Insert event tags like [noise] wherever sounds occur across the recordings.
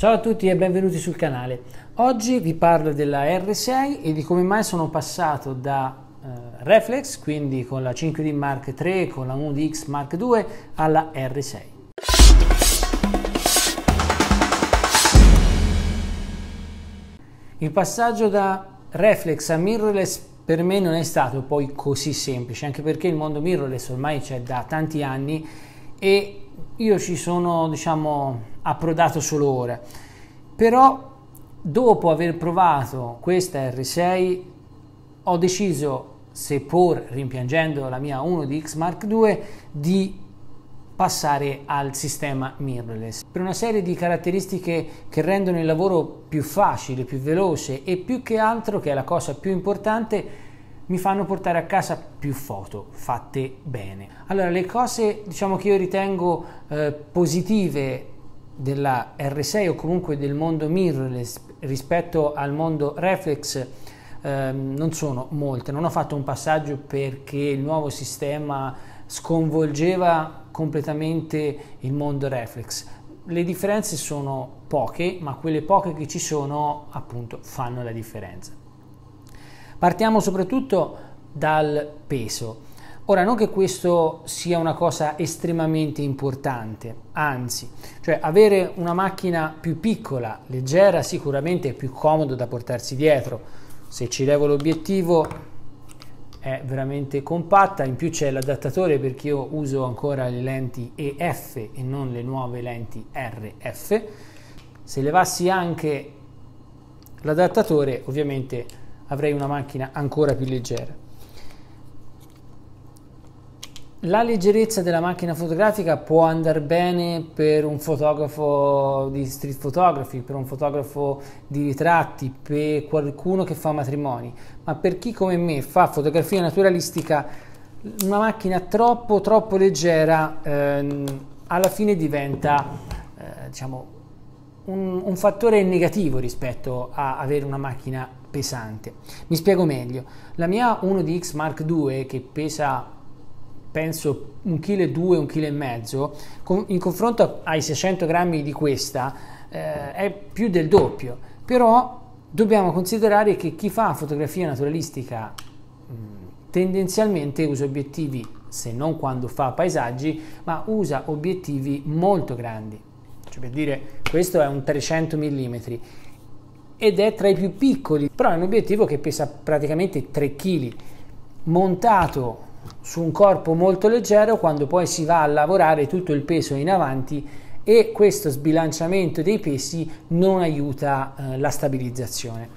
Ciao a tutti e benvenuti sul canale. Oggi vi parlo della R6 e di come mai sono passato da eh, reflex, quindi con la 5D Mark III, con la 1DX Mark II, alla R6. Il passaggio da reflex a mirrorless per me non è stato poi così semplice, anche perché il mondo mirrorless ormai c'è da tanti anni e io ci sono, diciamo, approdato solo ora. Però dopo aver provato questa R6 ho deciso, seppur rimpiangendo la mia 1 di X Mark II, di passare al sistema mirrorless per una serie di caratteristiche che rendono il lavoro più facile, più veloce e più che altro, che è la cosa più importante, mi fanno portare a casa più foto fatte bene. Allora, le cose diciamo che io ritengo eh, positive della R6 o comunque del mondo mirrorless rispetto al mondo reflex eh, non sono molte. Non ho fatto un passaggio perché il nuovo sistema sconvolgeva completamente il mondo reflex. Le differenze sono poche, ma quelle poche che ci sono appunto fanno la differenza. Partiamo soprattutto dal peso. Ora, non che questo sia una cosa estremamente importante, anzi, cioè avere una macchina più piccola, leggera, sicuramente è più comodo da portarsi dietro. Se ci levo l'obiettivo è veramente compatta, in più c'è l'adattatore perché io uso ancora le lenti EF e non le nuove lenti RF. Se levassi anche l'adattatore, ovviamente avrei una macchina ancora più leggera. La leggerezza della macchina fotografica può andare bene per un fotografo di street photography, per un fotografo di ritratti, per qualcuno che fa matrimoni, ma per chi come me fa fotografia naturalistica, una macchina troppo troppo leggera ehm, alla fine diventa eh, diciamo, un, un fattore negativo rispetto a avere una macchina pesante. Mi spiego meglio, la mia 1DX Mark II che pesa penso un chilo e due, un chilo e mezzo, in confronto ai 600 grammi di questa eh, è più del doppio, però dobbiamo considerare che chi fa fotografia naturalistica tendenzialmente usa obiettivi, se non quando fa paesaggi, ma usa obiettivi molto grandi, cioè per dire questo è un 300 mm, ed è tra i più piccoli, però è un obiettivo che pesa praticamente 3 kg, montato su un corpo molto leggero quando poi si va a lavorare tutto il peso in avanti e questo sbilanciamento dei pesi non aiuta eh, la stabilizzazione.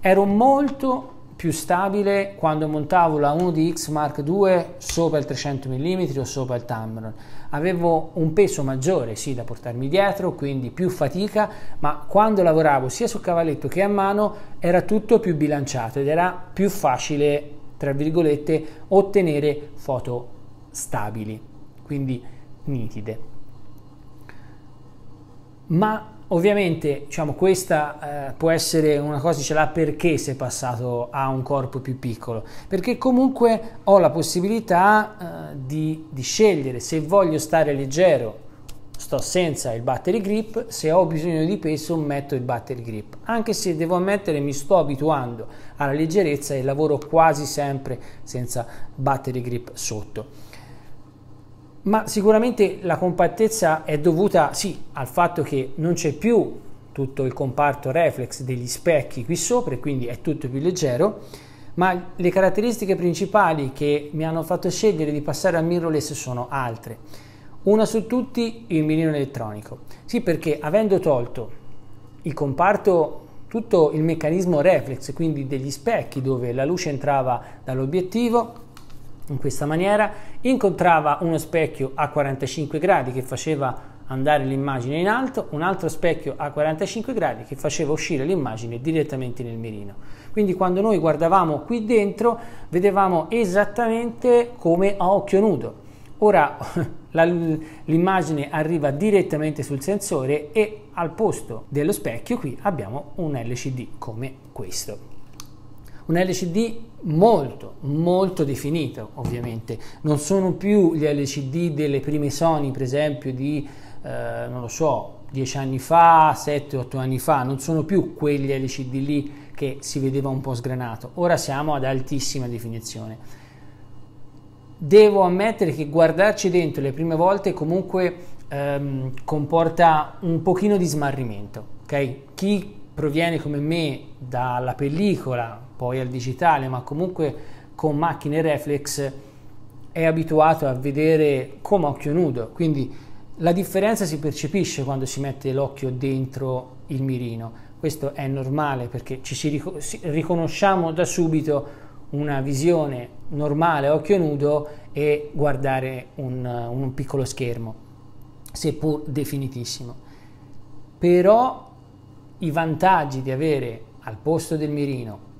Ero molto più stabile quando montavo la 1 dx Mark II sopra il 300 mm o sopra il Tamron avevo un peso maggiore sì da portarmi dietro, quindi più fatica, ma quando lavoravo sia sul cavalletto che a mano era tutto più bilanciato ed era più facile, tra virgolette, ottenere foto stabili, quindi nitide. Ma Ovviamente diciamo, questa eh, può essere una cosa ce l'ha perché si è passato a un corpo più piccolo, perché comunque ho la possibilità eh, di, di, scegliere se voglio stare leggero sto senza il battery grip, se ho bisogno di peso metto il battery grip, anche se devo ammettere mi sto abituando alla leggerezza e lavoro quasi sempre senza battery grip sotto ma sicuramente la compattezza è dovuta sì al fatto che non c'è più tutto il comparto reflex degli specchi qui sopra e quindi è tutto più leggero, ma le caratteristiche principali che mi hanno fatto scegliere di passare al mirrorless sono altre. Una su tutti il mirino elettronico. Sì, perché avendo tolto il comparto tutto il meccanismo reflex, quindi degli specchi dove la luce entrava dall'obiettivo, in questa maniera, incontrava uno specchio a 45 gradi che faceva andare l'immagine in alto, un altro specchio a 45 gradi che faceva uscire l'immagine direttamente nel mirino. Quindi quando noi guardavamo qui dentro vedevamo esattamente come a occhio nudo. Ora [laughs] l'immagine arriva direttamente sul sensore e al posto dello specchio qui abbiamo un LCD come questo. Un LCD molto, molto definito ovviamente. Non sono più gli LCD delle prime Sony, per esempio, di, eh, non lo so, dieci anni fa, sette, otto anni fa, non sono più quegli LCD lì che si vedeva un po' sgranato. Ora siamo ad altissima definizione. Devo ammettere che guardarci dentro le prime volte comunque ehm, comporta un pochino di smarrimento, ok? Chi proviene come me dalla pellicola, poi al digitale, ma comunque con macchine reflex è abituato a vedere come occhio nudo, quindi la differenza si percepisce quando si mette l'occhio dentro il mirino. Questo è normale perché ci si ric- si riconosciamo da subito una visione normale a occhio nudo e guardare un, un piccolo schermo, seppur definitissimo. Però i vantaggi di avere al posto del mirino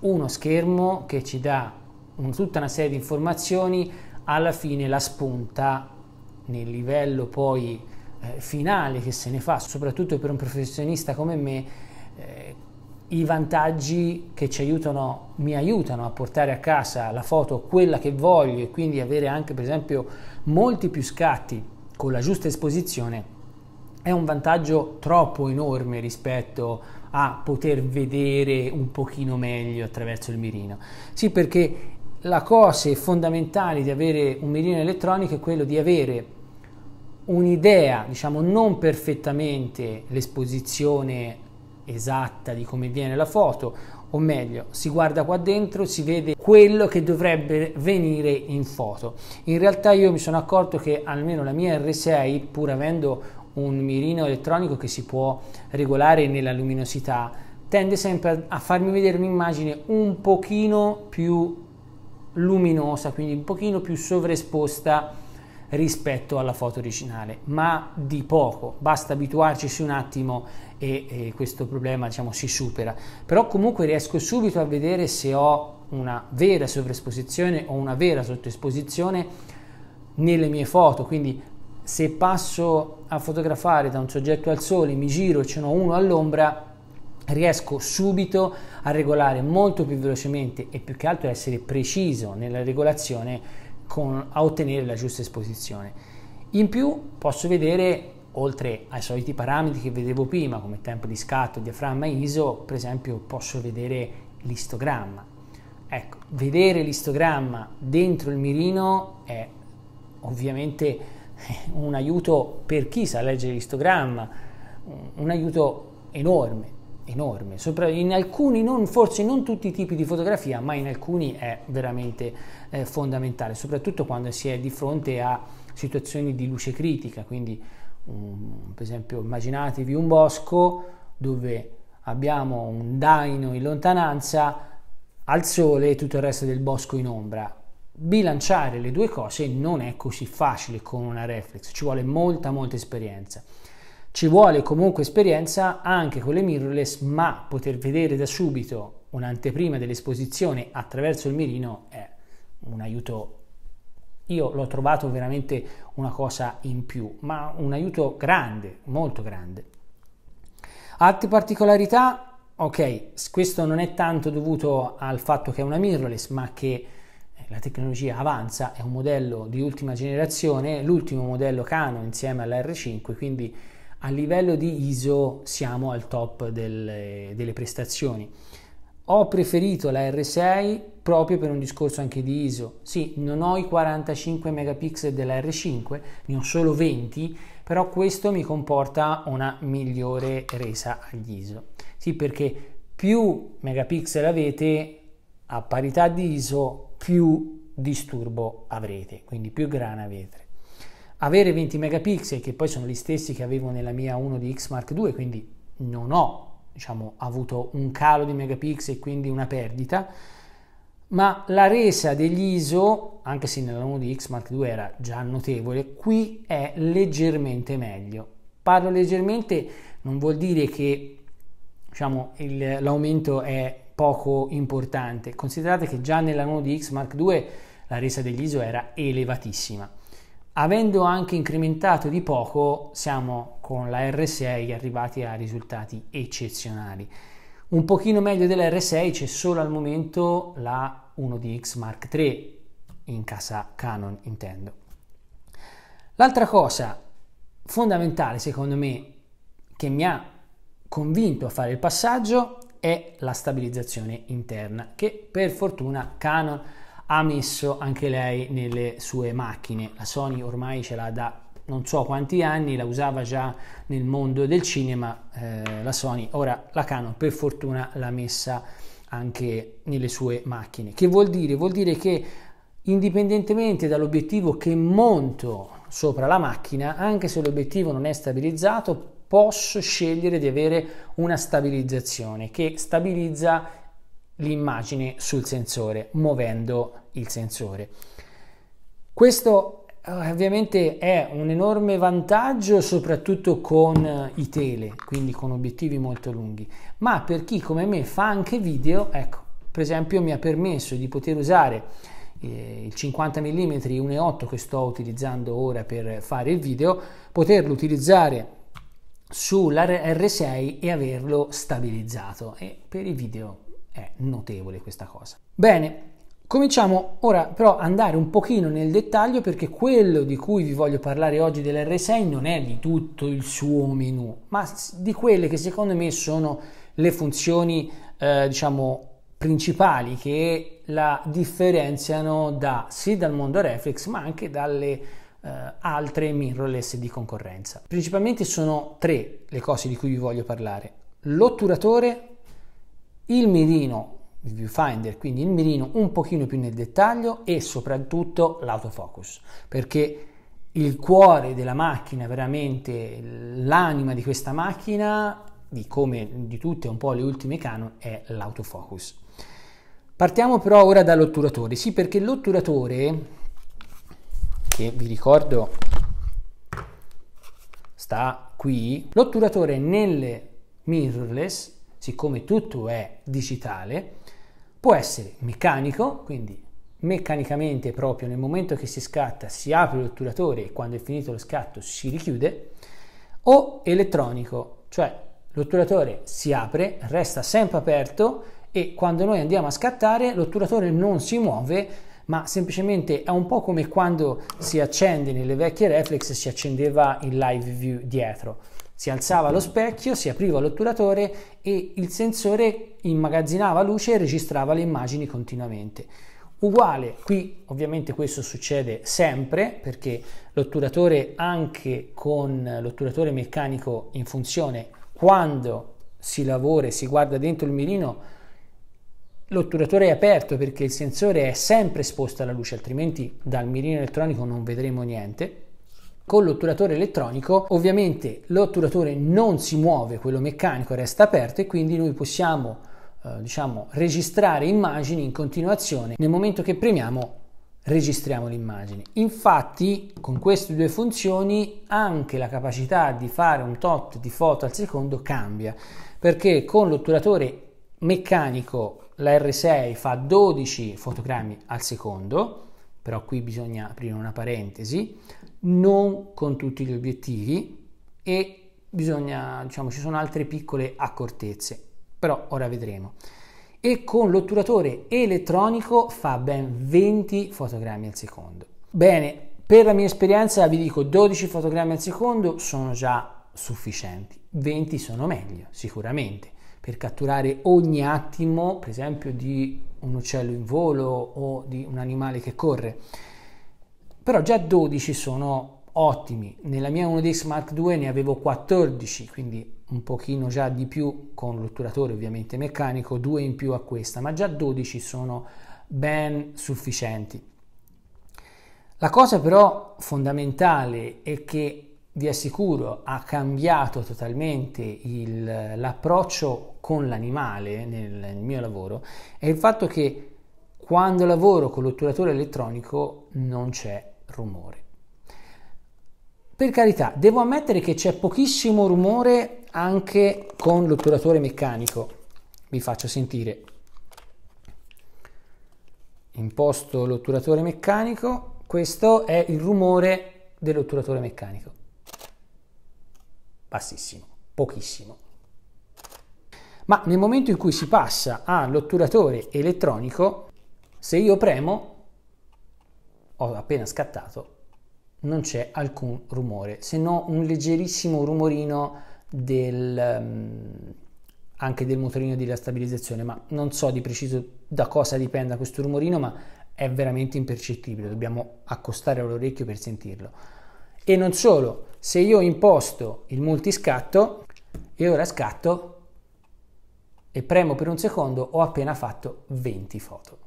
uno schermo che ci dà un, tutta una serie di informazioni, alla fine la spunta nel livello poi eh, finale che se ne fa, soprattutto per un professionista come me, eh, i vantaggi che ci aiutano, mi aiutano a portare a casa la foto quella che voglio e quindi avere anche per esempio molti più scatti con la giusta esposizione è un vantaggio troppo enorme rispetto a a poter vedere un pochino meglio attraverso il mirino. Sì, perché la cosa fondamentale di avere un mirino elettronico è quello di avere un'idea, diciamo non perfettamente l'esposizione esatta di come viene la foto, o meglio, si guarda qua dentro, si vede quello che dovrebbe venire in foto. In realtà io mi sono accorto che almeno la mia R6, pur avendo un mirino elettronico che si può regolare nella luminosità, tende sempre a farmi vedere un'immagine un pochino più luminosa, quindi un pochino più sovraesposta rispetto alla foto originale, ma di poco, basta abituarci su un attimo e, e, questo problema diciamo, si supera. Però comunque riesco subito a vedere se ho una vera sovraesposizione o una vera sottoesposizione nelle mie foto, quindi se passo a fotografare da un soggetto al sole, mi giro e ce n'ho uno all'ombra, riesco subito a regolare molto più velocemente e più che altro a essere preciso nella regolazione con, a ottenere la giusta esposizione. In più posso vedere oltre ai soliti parametri che vedevo prima come tempo di scatto, diaframma ISO, per esempio posso vedere l'istogramma. Ecco, vedere l'istogramma dentro il mirino è ovviamente [laughs] un aiuto per chi sa leggere l'istogramma, un aiuto enorme, enorme, in alcuni, non, forse non tutti i tipi di fotografia, ma in alcuni è veramente eh, fondamentale, soprattutto quando si è di fronte a situazioni di luce critica, quindi um, per esempio immaginatevi un bosco dove abbiamo un daino in lontananza al sole e tutto il resto del bosco in ombra, bilanciare le due cose non è così facile con una reflex, ci vuole molta molta esperienza. Ci vuole comunque esperienza anche con le mirrorless, ma poter vedere da subito un'anteprima dell'esposizione attraverso il mirino è un aiuto. Io l'ho trovato veramente una cosa in più, ma un aiuto grande, molto grande. Altre particolarità? Ok, questo non è tanto dovuto al fatto che è una mirrorless, ma che la tecnologia avanza, è un modello di ultima generazione, l'ultimo modello Canon insieme all'R5, quindi a livello di ISO siamo al top del, delle prestazioni. Ho preferito la R6 proprio per un discorso anche di ISO. Sì, non ho i 45 megapixel della R5, ne ho solo 20, però questo mi comporta una migliore resa agli ISO. Sì, perché più megapixel avete a parità di ISO più disturbo avrete, quindi più grana avete. Avere 20 megapixel, che poi sono gli stessi che avevo nella mia 1 di X Mark II, quindi non ho diciamo, avuto un calo di megapixel, e quindi una perdita, ma la resa degli ISO, anche se nella 1 di X Mark II era già notevole, qui è leggermente meglio. Parlo leggermente, non vuol dire che diciamo, il, l'aumento è poco importante. Considerate che già nella 1 di X Mark II la resa degli ISO era elevatissima. Avendo anche incrementato di poco, siamo con la R6 arrivati a risultati eccezionali. Un pochino meglio della R6 c'è solo al momento la 1DX Mark III, in casa Canon intendo. L'altra cosa fondamentale secondo me che mi ha convinto a fare il passaggio è la stabilizzazione interna che per fortuna Canon ha messo anche lei nelle sue macchine. La Sony ormai ce l'ha da non so quanti anni, la usava già nel mondo del cinema eh, la Sony, ora la Canon per fortuna l'ha messa anche nelle sue macchine. Che vuol dire? Vuol dire che indipendentemente dall'obiettivo che monto sopra la macchina, anche se l'obiettivo non è stabilizzato, posso scegliere di avere una stabilizzazione che stabilizza l'immagine sul sensore muovendo il sensore. Questo eh, ovviamente è un enorme vantaggio soprattutto con eh, i tele, quindi con obiettivi molto lunghi, ma per chi come me fa anche video, ecco, per esempio mi ha permesso di poter usare eh, il 50 mm 1.8 che sto utilizzando ora per fare il video, poterlo utilizzare sulla R6 e averlo stabilizzato e per il video è notevole questa cosa. Bene, cominciamo ora però ad andare un pochino nel dettaglio perché quello di cui vi voglio parlare oggi dell'R6 non è di tutto il suo menu, ma di quelle che secondo me sono le funzioni eh, diciamo principali che la differenziano da, sì dal mondo reflex ma anche dalle eh, altre mirrorless di concorrenza. Principalmente sono tre le cose di cui vi voglio parlare. L'otturatore, il mirino viewfinder, quindi il mirino un pochino più nel dettaglio e soprattutto l'autofocus, perché il cuore della macchina, veramente l'anima di questa macchina, di come di tutte un po' le ultime Canon, è l'autofocus. Partiamo però ora dall'otturatore, sì perché l'otturatore che vi ricordo sta qui, l'otturatore nelle mirrorless, siccome tutto è digitale, può essere meccanico, quindi meccanicamente proprio nel momento che si scatta si apre l'otturatore e quando è finito lo scatto si richiude, o elettronico, cioè l'otturatore si apre, resta sempre aperto e quando noi andiamo a scattare l'otturatore non si muove ma semplicemente è un po' come quando si accende nelle vecchie reflex si accendeva il live view dietro. Si alzava lo specchio, si apriva l'otturatore e il sensore immagazzinava luce e registrava le immagini continuamente. Uguale, qui ovviamente questo succede sempre perché l'otturatore anche con l'otturatore meccanico in funzione quando si lavora e si guarda dentro il mirino L'otturatore è aperto perché il sensore è sempre esposto alla luce, altrimenti dal mirino elettronico non vedremo niente. Con l'otturatore elettronico ovviamente l'otturatore non si muove, quello meccanico resta aperto e quindi noi possiamo eh, diciamo, registrare immagini in continuazione. Nel momento che premiamo registriamo l'immagine. Infatti con queste due funzioni anche la capacità di fare un tot di foto al secondo cambia perché con l'otturatore meccanico la R6 fa 12 fotogrammi al secondo, però qui bisogna aprire una parentesi, non con tutti gli obiettivi e bisogna, diciamo, ci sono altre piccole accortezze, però ora vedremo. E con l'otturatore elettronico fa ben 20 fotogrammi al secondo. Bene, per la mia esperienza vi dico 12 fotogrammi al secondo sono già sufficienti, 20 sono meglio sicuramente per catturare ogni attimo, per esempio, di un uccello in volo o di un animale che corre. Però già 12 sono ottimi. Nella mia 1DX Mark II ne avevo 14, quindi un pochino già di più con l'otturatore ovviamente meccanico, due in più a questa, ma già 12 sono ben sufficienti. La cosa però fondamentale è che vi assicuro, ha cambiato totalmente il, l'approccio con l'animale nel, nel mio lavoro è il fatto che quando lavoro con l'otturatore elettronico non c'è rumore. Per carità, devo ammettere che c'è pochissimo rumore anche con l'otturatore meccanico. Vi faccio sentire. Imposto l'otturatore meccanico, questo è il rumore dell'otturatore meccanico bassissimo, pochissimo. Ma nel momento in cui si passa all'otturatore elettronico, se io premo, ho appena scattato, non c'è alcun rumore, se no un leggerissimo rumorino del, ehm, anche del motorino della stabilizzazione, ma non so di preciso da cosa dipenda questo rumorino, ma è veramente impercettibile, dobbiamo accostare all'orecchio per sentirlo. E non solo, se io imposto il multiscatto e ora scatto e premo per un secondo ho appena fatto 20 foto.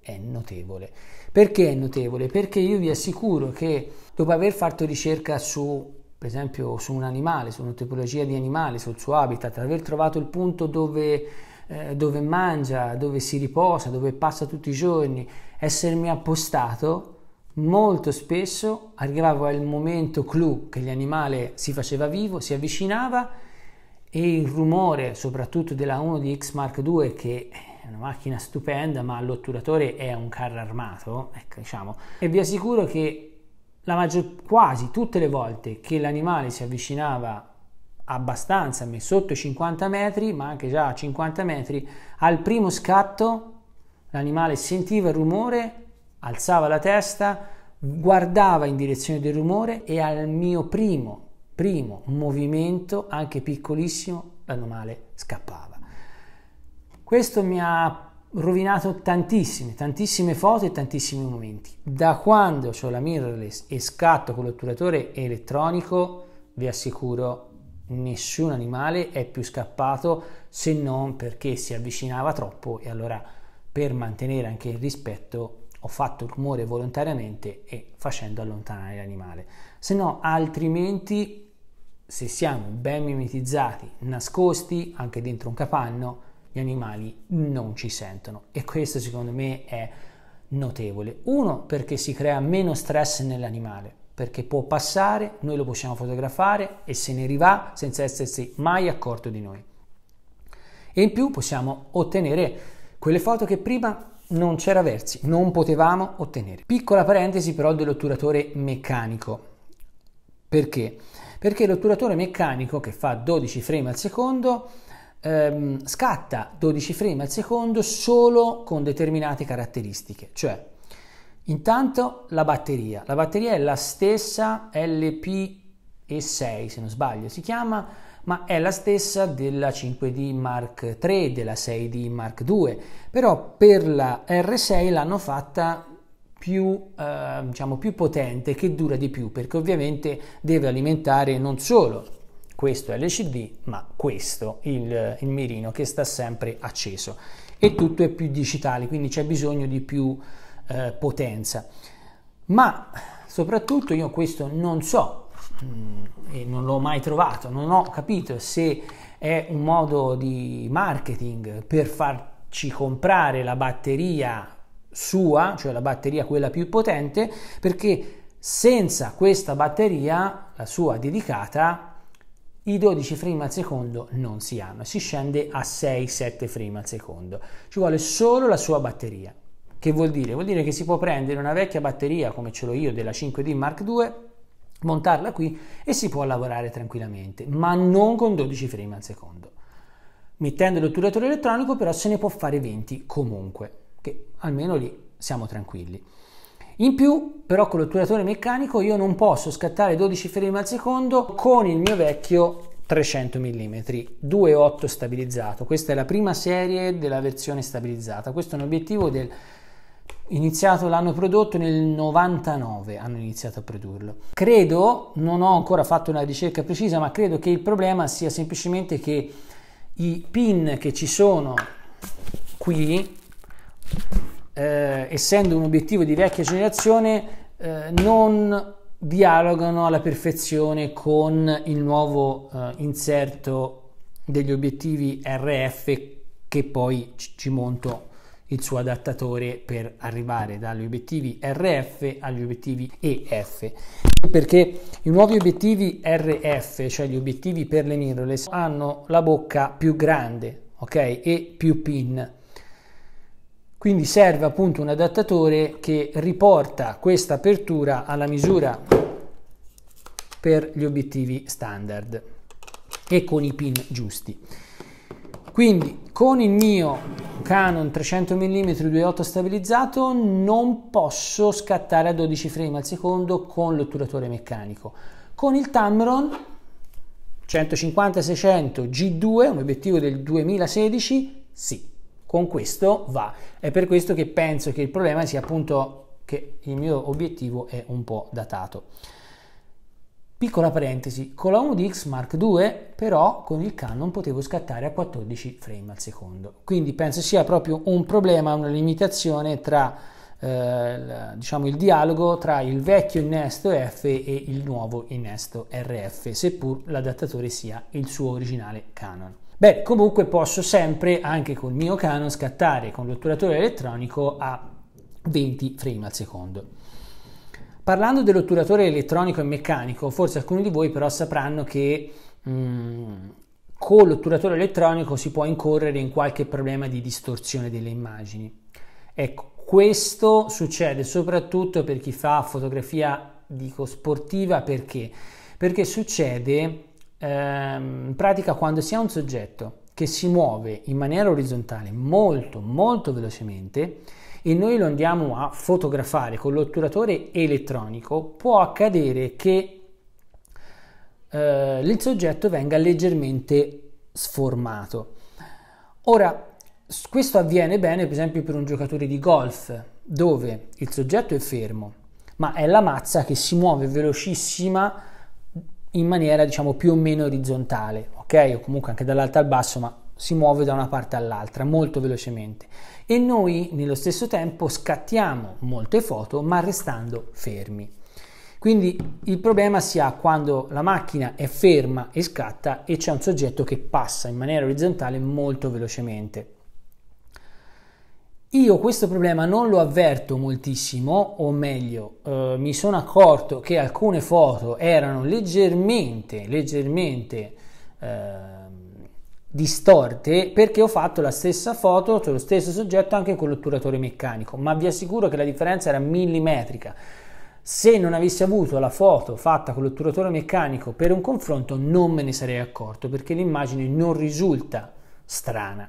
È notevole. Perché è notevole? Perché io vi assicuro che dopo aver fatto ricerca su per esempio su un animale, su una tipologia di animale, sul suo habitat, aver trovato il punto dove, eh, dove mangia, dove si riposa, dove passa tutti i giorni, essermi appostato molto spesso arrivava il momento clou che l'animale si faceva vivo, si avvicinava e il rumore soprattutto della 1 di X Mark II che è una macchina stupenda ma l'otturatore è un carro armato, ecco, diciamo, e vi assicuro che maggior, quasi tutte le volte che l'animale si avvicinava abbastanza, sotto i 50 metri, ma anche già a 50 metri, al primo scatto l'animale sentiva il rumore Alzava la testa, guardava in direzione del rumore e al mio primo, primo movimento, anche piccolissimo, l'animale scappava. Questo mi ha rovinato tantissime, tantissime foto e tantissimi momenti. Da quando ho la mirrorless e scatto con l'otturatore elettronico, vi assicuro, nessun animale è più scappato se non perché si avvicinava troppo e allora per mantenere anche il rispetto ho fatto rumore volontariamente e facendo allontanare l'animale. Se no, altrimenti, se siamo ben mimetizzati, nascosti anche dentro un capanno, gli animali non ci sentono e questo secondo me è notevole. Uno, perché si crea meno stress nell'animale, perché può passare, noi lo possiamo fotografare e se ne rivà senza essersi mai accorto di noi. E in più possiamo ottenere quelle foto che prima non c'era versi, non potevamo ottenere. Piccola parentesi però dell'otturatore meccanico. Perché? Perché l'otturatore meccanico che fa 12 frame al secondo ehm, scatta 12 frame al secondo solo con determinate caratteristiche, cioè intanto la batteria. La batteria è la stessa LPE6 se non sbaglio, si chiama ma è la stessa della 5D Mark III, della 6D Mark II, però per la R6 l'hanno fatta più, eh, diciamo, più potente, che dura di più, perché ovviamente deve alimentare non solo questo LCD, ma questo, il, il mirino che sta sempre acceso. E tutto è più digitale, quindi c'è bisogno di più eh, potenza. Ma soprattutto io questo non so Mm, e non l'ho mai trovato, non ho capito se è un modo di marketing per farci comprare la batteria sua, cioè la batteria quella più potente, perché senza questa batteria, la sua dedicata, i 12 frame al secondo non si hanno, si scende a 6-7 frame al secondo. Ci vuole solo la sua batteria. Che vuol dire? Vuol dire che si può prendere una vecchia batteria come ce l'ho io della 5D Mark II montarla qui e si può lavorare tranquillamente, ma non con 12 frame al secondo. Mettendo l'otturatore elettronico però se ne può fare 20 comunque, che almeno lì siamo tranquilli. In più, però con l'otturatore meccanico io non posso scattare 12 frame al secondo con il mio vecchio 300 mm 2.8 stabilizzato. Questa è la prima serie della versione stabilizzata. Questo è un obiettivo del iniziato, l'hanno prodotto nel 99, hanno iniziato a produrlo. Credo, non ho ancora fatto una ricerca precisa, ma credo che il problema sia semplicemente che i pin che ci sono qui, eh, essendo un obiettivo di vecchia generazione, eh, non dialogano alla perfezione con il nuovo eh, inserto degli obiettivi RF che poi ci monto il suo adattatore per arrivare dagli obiettivi RF agli obiettivi EF perché i nuovi obiettivi RF cioè gli obiettivi per le mirrorless hanno la bocca più grande ok e più pin quindi serve appunto un adattatore che riporta questa apertura alla misura per gli obiettivi standard e con i pin giusti quindi con il mio Canon 300 mm 2.8 stabilizzato non posso scattare a 12 frame al secondo con l'otturatore meccanico. Con il Tamron 150-600 G2, un obiettivo del 2016, sì, con questo va. È per questo che penso che il problema sia appunto che il mio obiettivo è un po' datato. Piccola parentesi, con la 1 di Xmark 2 però con il Canon potevo scattare a 14 frame al secondo, quindi penso sia proprio un problema, una limitazione tra eh, diciamo il dialogo tra il vecchio innesto F e il nuovo innesto RF, seppur l'adattatore sia il suo originale Canon. Beh, comunque posso sempre, anche col mio Canon, scattare con l'otturatore elettronico a 20 frame al secondo. Parlando dell'otturatore elettronico e meccanico, forse alcuni di voi però sapranno che mh, mm, con l'otturatore elettronico si può incorrere in qualche problema di distorsione delle immagini. Ecco, questo succede soprattutto per chi fa fotografia, dico, sportiva, perché? Perché succede ehm, in pratica quando si ha un soggetto che si muove in maniera orizzontale molto molto velocemente e noi lo andiamo a fotografare con l'otturatore elettronico, può accadere che eh, il soggetto venga leggermente sformato. Ora, questo avviene bene per esempio per un giocatore di golf, dove il soggetto è fermo, ma è la mazza che si muove velocissima in maniera diciamo più o meno orizzontale, ok? O comunque anche dall'alto al basso, ma si muove da una parte all'altra molto velocemente e noi nello stesso tempo scattiamo molte foto ma restando fermi. Quindi il problema si ha quando la macchina è ferma e scatta e c'è un soggetto che passa in maniera orizzontale molto velocemente. Io questo problema non lo avverto moltissimo, o meglio, eh, mi sono accorto che alcune foto erano leggermente, leggermente eh, distorte perché ho fatto la stessa foto, cioè lo stesso soggetto anche con l'otturatore meccanico, ma vi assicuro che la differenza era millimetrica. Se non avessi avuto la foto fatta con l'otturatore meccanico per un confronto non me ne sarei accorto perché l'immagine non risulta strana.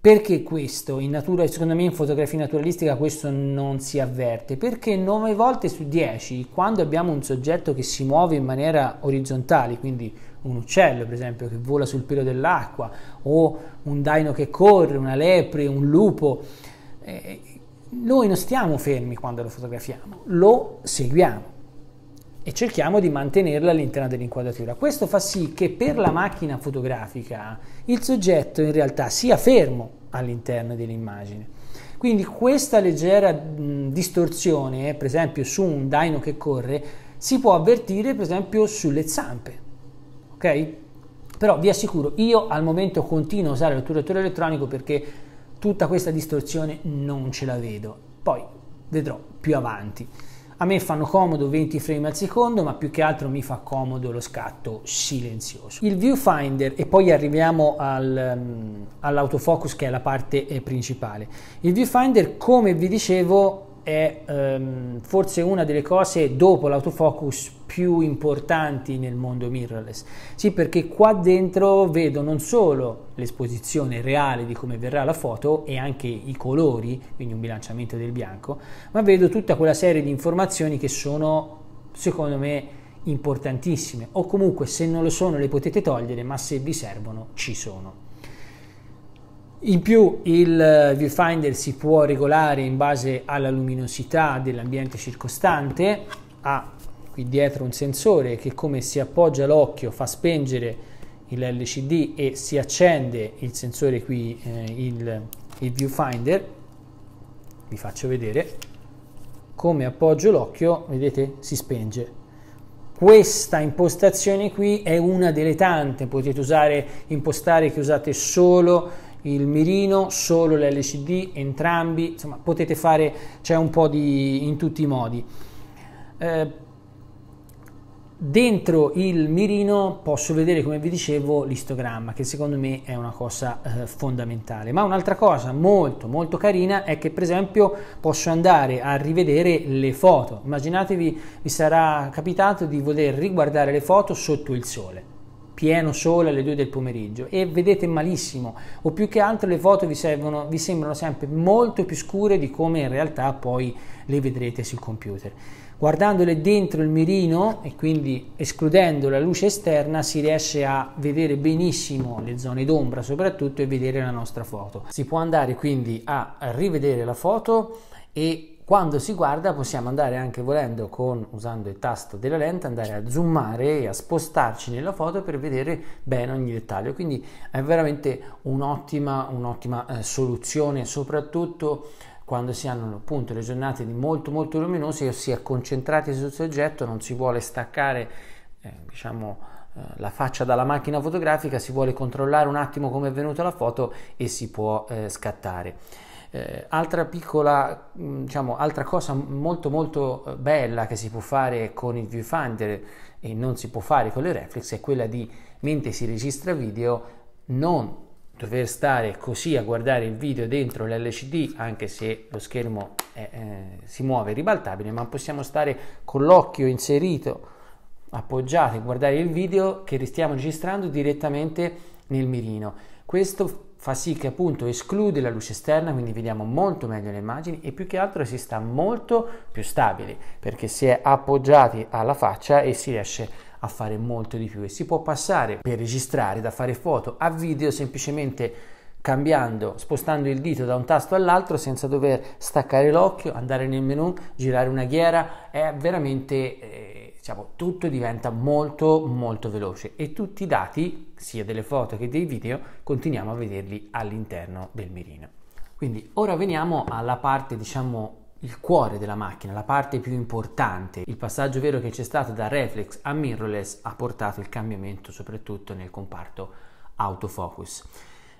Perché questo? In natura, secondo me in fotografia naturalistica questo non si avverte, perché 9 volte su 10, quando abbiamo un soggetto che si muove in maniera orizzontale, quindi un uccello per esempio che vola sul pelo dell'acqua o un daino che corre, una lepre, un lupo. Eh, noi non stiamo fermi quando lo fotografiamo, lo seguiamo e cerchiamo di mantenerlo all'interno dell'inquadratura. Questo fa sì che per la macchina fotografica il soggetto in realtà sia fermo all'interno dell'immagine. Quindi questa leggera mh, distorsione, per esempio su un daino che corre, si può avvertire per esempio sulle zampe ok? Però vi assicuro, io al momento continuo a usare il elettronico perché tutta questa distorsione non ce la vedo. Poi vedrò più avanti. A me fanno comodo 20 frame al secondo, ma più che altro mi fa comodo lo scatto silenzioso. Il viewfinder, e poi arriviamo al, um, all'autofocus che è la parte eh, principale. Il viewfinder, come vi dicevo, è ehm, forse una delle cose dopo l'autofocus più importanti nel mondo mirrorless. Sì, perché qua dentro vedo non solo l'esposizione reale di come verrà la foto e anche i colori, quindi un bilanciamento del bianco, ma vedo tutta quella serie di informazioni che sono, secondo me, importantissime o comunque se non lo sono le potete togliere, ma se vi servono ci sono. In più il eh, viewfinder si può regolare in base alla luminosità dell'ambiente circostante, ha qui dietro un sensore che come si appoggia l'occhio fa spengere l'LCD e si accende il sensore qui, eh, il, il viewfinder, vi faccio vedere, come appoggio l'occhio, vedete, si spenge. Questa impostazione qui è una delle tante, potete usare impostare che usate solo il mirino, solo l'LCD, entrambi, insomma potete fare, c'è un po' di, in tutti i modi. Eh, dentro il mirino posso vedere come vi dicevo l'istogramma che secondo me è una cosa eh, fondamentale ma un'altra cosa molto molto carina è che per esempio posso andare a rivedere le foto immaginatevi vi sarà capitato di voler riguardare le foto sotto il sole pieno sole alle 2 del pomeriggio e vedete malissimo o più che altro le foto vi, servono, vi sembrano sempre molto più scure di come in realtà poi le vedrete sul computer. Guardandole dentro il mirino e quindi escludendo la luce esterna si riesce a vedere benissimo le zone d'ombra soprattutto e vedere la nostra foto. Si può andare quindi a rivedere la foto e quando si guarda possiamo andare anche volendo con, usando il tasto della lente, andare a zoomare e a spostarci nella foto per vedere bene ogni dettaglio. Quindi è veramente un'ottima, un'ottima eh, soluzione, soprattutto quando si hanno appunto le giornate di molto molto luminose, ossia concentrati sul soggetto, non si vuole staccare, eh, diciamo, eh, la faccia dalla macchina fotografica, si vuole controllare un attimo come è venuta la foto e si può eh, scattare. Eh, altra piccola, mm, diciamo, altra cosa molto molto eh, bella che si può fare con il viewfinder e non si può fare con le reflex è quella di mentre si registra video non dover stare così a guardare il video dentro l'LCD anche se lo schermo è, eh, si muove ribaltabile ma possiamo stare con l'occhio inserito appoggiato e guardare il video che stiamo registrando direttamente nel mirino questo fa sì che appunto esclude la luce esterna, quindi vediamo molto meglio le immagini e più che altro si sta molto più stabili perché si è appoggiati alla faccia e si riesce a fare molto di più e si può passare per registrare da fare foto a video semplicemente cambiando, spostando il dito da un tasto all'altro senza dover staccare l'occhio, andare nel menu, girare una ghiera, è veramente... Eh, diciamo, tutto diventa molto molto veloce e tutti i dati, sia delle foto che dei video, continuiamo a vederli all'interno del mirino. Quindi ora veniamo alla parte, diciamo, il cuore della macchina, la parte più importante. Il passaggio vero che c'è stato da reflex a mirrorless ha portato il cambiamento soprattutto nel comparto autofocus.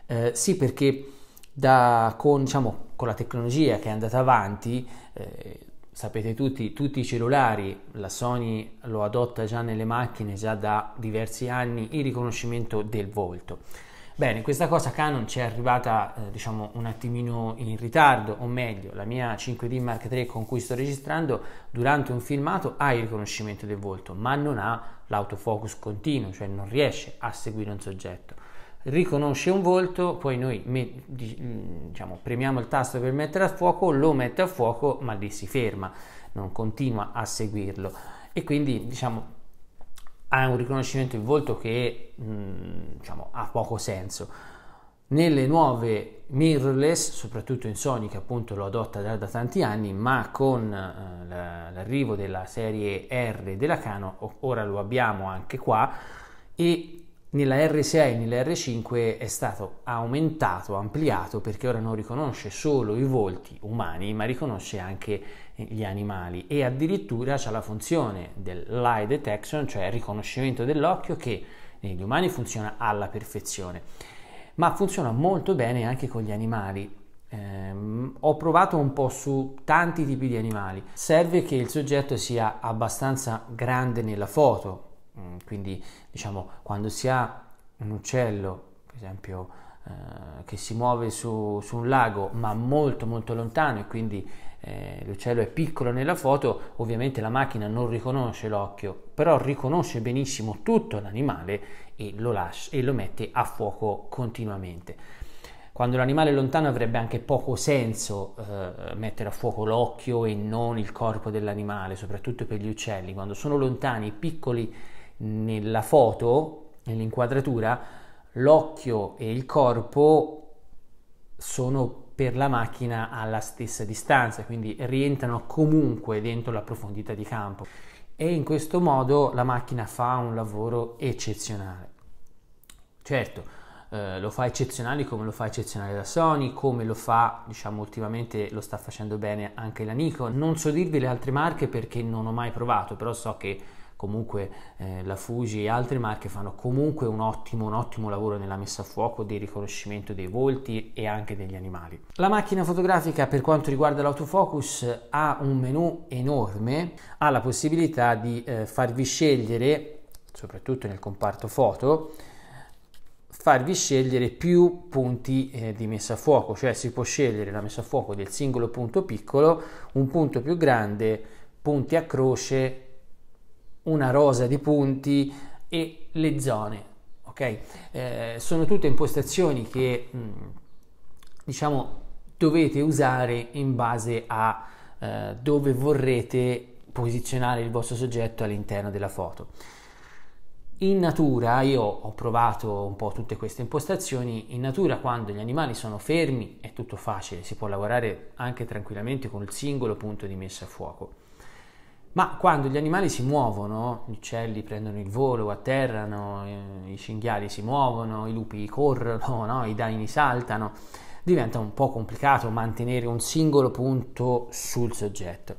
Eh, sì, perché da, con, diciamo, con, la tecnologia che è andata avanti, eh, sapete tutti, tutti i cellulari, la Sony lo adotta già nelle macchine già da diversi anni, il riconoscimento del volto. Bene, questa cosa Canon ci è arrivata eh, diciamo un attimino in ritardo, o meglio, la mia 5D Mark III con cui sto registrando durante un filmato ha il riconoscimento del volto, ma non ha l'autofocus continuo, cioè non riesce a seguire un soggetto riconosce un volto, poi noi mm, diciamo, premiamo il tasto per mettere a fuoco, lo mette a fuoco ma lì si ferma, non continua a seguirlo e quindi diciamo ha un riconoscimento in volto che mh, mm, diciamo, ha poco senso. Nelle nuove mirrorless, soprattutto in Sony che appunto lo adotta da, da tanti anni, ma con eh, l'arrivo della serie R della Canon, ora lo abbiamo anche qua e nella R6 e nella R5 è stato aumentato, ampliato perché ora non riconosce solo i volti umani ma riconosce anche eh, gli animali e addirittura c'è la funzione dell'eye detection, cioè il riconoscimento dell'occhio che negli eh, umani funziona alla perfezione ma funziona molto bene anche con gli animali. Eh, ho provato un po' su tanti tipi di animali. Serve che il soggetto sia abbastanza grande nella foto, Mm, quindi diciamo quando si ha un uccello, per esempio, eh, che si muove su, su, un lago ma molto molto lontano e quindi eh, l'uccello è piccolo nella foto, ovviamente la macchina non riconosce l'occhio, però riconosce benissimo tutto l'animale e lo, lascia, e lo mette a fuoco continuamente quando l'animale è lontano avrebbe anche poco senso eh, mettere a fuoco l'occhio e non il corpo dell'animale, soprattutto per gli uccelli, quando sono lontani, piccoli nella foto, nell'inquadratura, l'occhio e il corpo sono per la macchina alla stessa distanza, quindi rientrano comunque dentro la profondità di campo e in questo modo la macchina fa un lavoro eccezionale. Certo, eh, lo fa eccezionale come lo fa eccezionale la Sony, come lo fa, diciamo, ultimamente lo sta facendo bene anche la Nikon. Non so dirvi le altre marche perché non ho mai provato, però so che comunque eh, la Fuji e altre marche fanno comunque un ottimo, un ottimo lavoro nella messa a fuoco del riconoscimento dei volti e anche degli animali. La macchina fotografica per quanto riguarda l'autofocus ha un menu enorme, ha la possibilità di eh, farvi scegliere, soprattutto nel comparto foto, farvi scegliere più punti eh, di messa a fuoco, cioè si può scegliere la messa a fuoco del singolo punto piccolo, un punto più grande, punti a croce una rosa di punti e le zone. Okay? Eh, sono tutte impostazioni che mm, diciamo dovete usare in base a eh, dove vorrete posizionare il vostro soggetto all'interno della foto. In natura, io ho provato un po' tutte queste impostazioni, in natura quando gli animali sono fermi è tutto facile, si può lavorare anche tranquillamente con il singolo punto di messa a fuoco. Ma quando gli animali si muovono, gli uccelli prendono il volo, atterrano, eh, i cinghiali si muovono, i lupi corrono, [laughs] no? i daini saltano, diventa un po' complicato mantenere un singolo punto sul soggetto.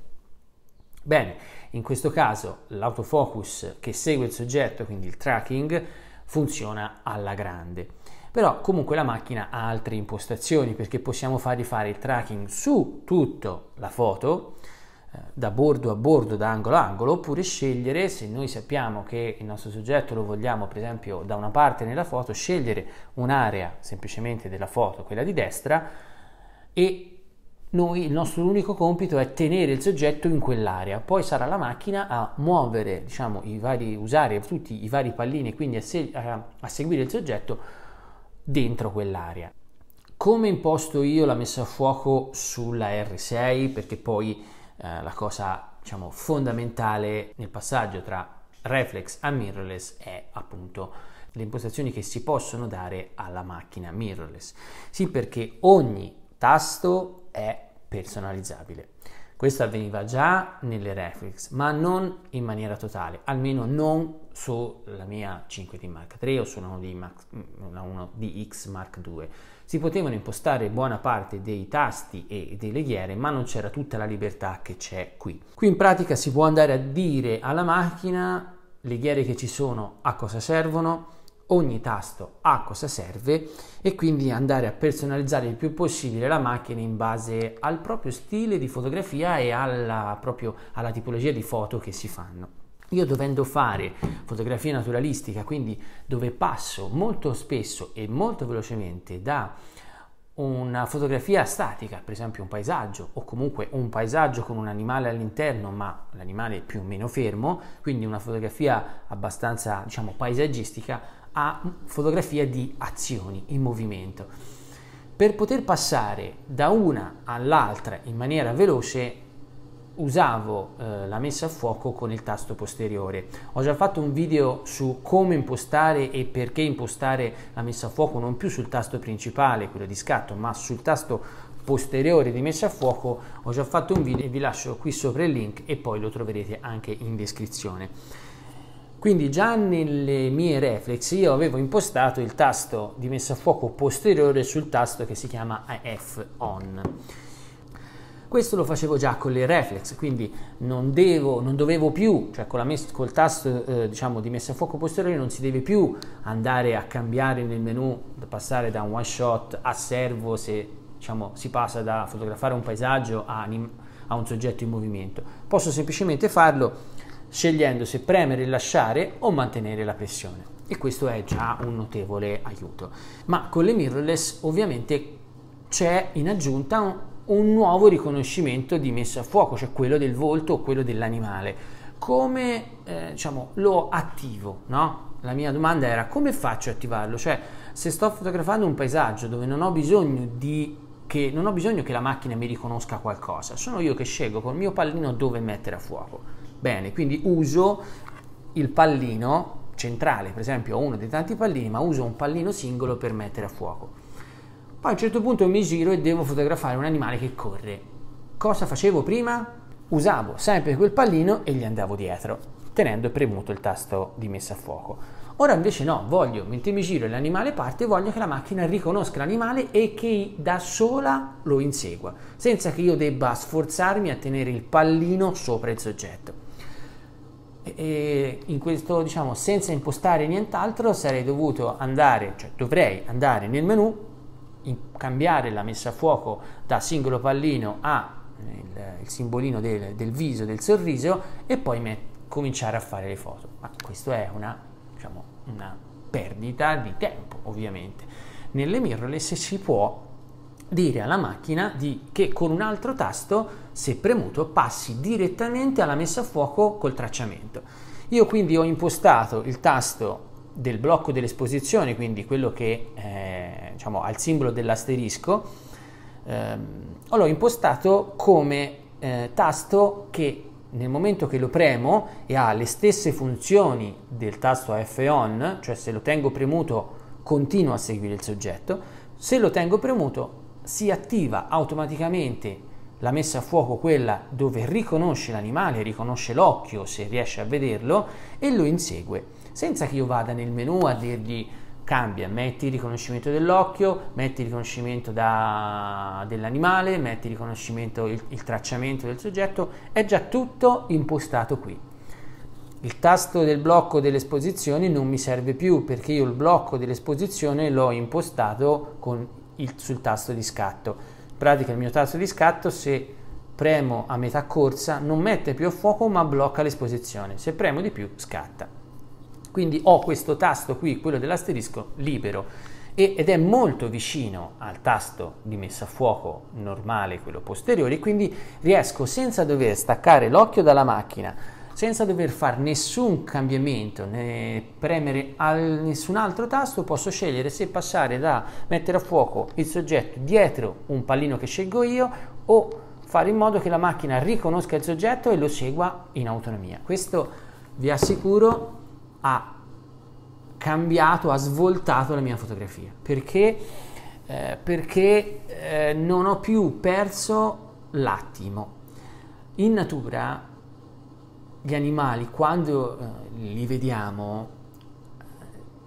Bene, in questo caso l'autofocus che segue il soggetto, quindi il tracking, funziona alla grande. Però comunque la macchina ha altre impostazioni perché possiamo fargli fare il tracking su tutta la foto eh, da bordo a bordo, da angolo a angolo, oppure scegliere, se noi sappiamo che il nostro soggetto lo vogliamo per esempio da una parte nella foto, scegliere un'area semplicemente della foto, quella di destra, e noi, il nostro unico compito è tenere il soggetto in quell'area, poi sarà la macchina a muovere, diciamo, i vari, usare tutti i vari pallini e quindi a, se, a, a seguire il soggetto dentro quell'area. Come imposto io la messa a fuoco sulla R6 perché poi eh, la cosa diciamo, fondamentale nel passaggio tra reflex a mirrorless è appunto le impostazioni che si possono dare alla macchina mirrorless. Sì, perché ogni tasto è personalizzabile. Questo avveniva già nelle reflex, ma non in maniera totale, almeno non sulla mia 5D Mark III o sulla 1 1DX mm, Mark II si potevano impostare buona parte dei tasti e delle ghiere, ma non c'era tutta la libertà che c'è qui. Qui in pratica si può andare a dire alla macchina le ghiere che ci sono a cosa servono, ogni tasto a cosa serve e quindi andare a personalizzare il più possibile la macchina in base al proprio stile di fotografia e alla, proprio, alla tipologia di foto che si fanno. Io dovendo fare fotografia naturalistica, quindi dove passo molto spesso e molto velocemente da una fotografia statica, per esempio un paesaggio, o comunque un paesaggio con un animale all'interno, ma l'animale più o meno fermo, quindi una fotografia abbastanza, diciamo, paesaggistica, a fotografia di azioni in movimento. Per poter passare da una all'altra in maniera veloce usavo eh, la messa a fuoco con il tasto posteriore. Ho già fatto un video su come impostare e perché impostare la messa a fuoco non più sul tasto principale, quello di scatto, ma sul tasto posteriore di messa a fuoco ho già fatto un video e vi lascio qui sopra il link e poi lo troverete anche in descrizione. Quindi già nelle mie reflex io avevo impostato il tasto di messa a fuoco posteriore sul tasto che si chiama AF ON. Questo lo facevo già con le reflex, quindi non, devo, non dovevo più, cioè con mes- col tasto eh, diciamo, di messa a fuoco posteriore non si deve più andare a cambiare nel menu, passare da un one shot a servo se diciamo, si passa da fotografare un paesaggio a, anim- a un soggetto in movimento. Posso semplicemente farlo scegliendo se premere e lasciare o mantenere la pressione e questo è già un notevole aiuto. Ma con le mirrorless ovviamente c'è in aggiunta un nuovo riconoscimento di messa a fuoco, cioè quello del volto o quello dell'animale. Come eh, diciamo, lo attivo? No? La mia domanda era come faccio a attivarlo? Cioè, se sto fotografando un paesaggio dove non ho bisogno di che non ho bisogno che la macchina mi riconosca qualcosa, sono io che scelgo col mio pallino dove mettere a fuoco. Bene, quindi uso il pallino centrale, per esempio ho uno dei tanti pallini, ma uso un pallino singolo per mettere a fuoco. Poi a un certo punto mi giro e devo fotografare un animale che corre. Cosa facevo prima? Usavo sempre quel pallino e gli andavo dietro, tenendo premuto il tasto di messa a fuoco. Ora invece no, voglio, mentre mi giro e l'animale parte, voglio che la macchina riconosca l'animale e che da sola lo insegua, senza che io debba sforzarmi a tenere il pallino sopra il soggetto. E in questo, diciamo, senza impostare nient'altro, sarei dovuto andare, cioè dovrei andare nel menu cambiare la messa a fuoco da singolo pallino a eh, il, il simbolino del, del, viso, del sorriso e poi met- cominciare a fare le foto. Ma questo è una, diciamo, una perdita di tempo, ovviamente. Nelle mirrorless si può dire alla macchina di, che con un altro tasto, se premuto, passi direttamente alla messa a fuoco col tracciamento. Io quindi ho impostato il tasto del blocco dell'esposizione, quindi quello che eh, diciamo, al simbolo dell'asterisco, ehm, l'ho impostato come eh, tasto che nel momento che lo premo e ha le stesse funzioni del tasto F on, cioè se lo tengo premuto continua a seguire il soggetto, se lo tengo premuto si attiva automaticamente la messa a fuoco quella dove riconosce l'animale, riconosce l'occhio se riesce a vederlo e lo insegue, senza che io vada nel menu a dirgli cambia, metti il riconoscimento dell'occhio, metti il riconoscimento da, dell'animale, metti il riconoscimento, il, il tracciamento del soggetto, è già tutto impostato qui. Il tasto del blocco dell'esposizione non mi serve più perché io il blocco dell'esposizione l'ho impostato il, sul tasto di scatto. In pratica il mio tasto di scatto se premo a metà corsa non mette più a fuoco ma blocca l'esposizione, se premo di più scatta. Quindi ho questo tasto qui, quello dell'asterisco, libero ed è molto vicino al tasto di messa a fuoco normale, quello posteriore, quindi riesco senza dover staccare l'occhio dalla macchina, senza dover fare nessun cambiamento né premere nessun altro tasto, posso scegliere se passare da mettere a fuoco il soggetto dietro un pallino che scelgo io o fare in modo che la macchina riconosca il soggetto e lo segua in autonomia. Questo vi assicuro ha cambiato, ha svoltato la mia fotografia. Perché? Eh, perché eh, non ho più perso l'attimo. In natura gli animali, quando eh, li vediamo,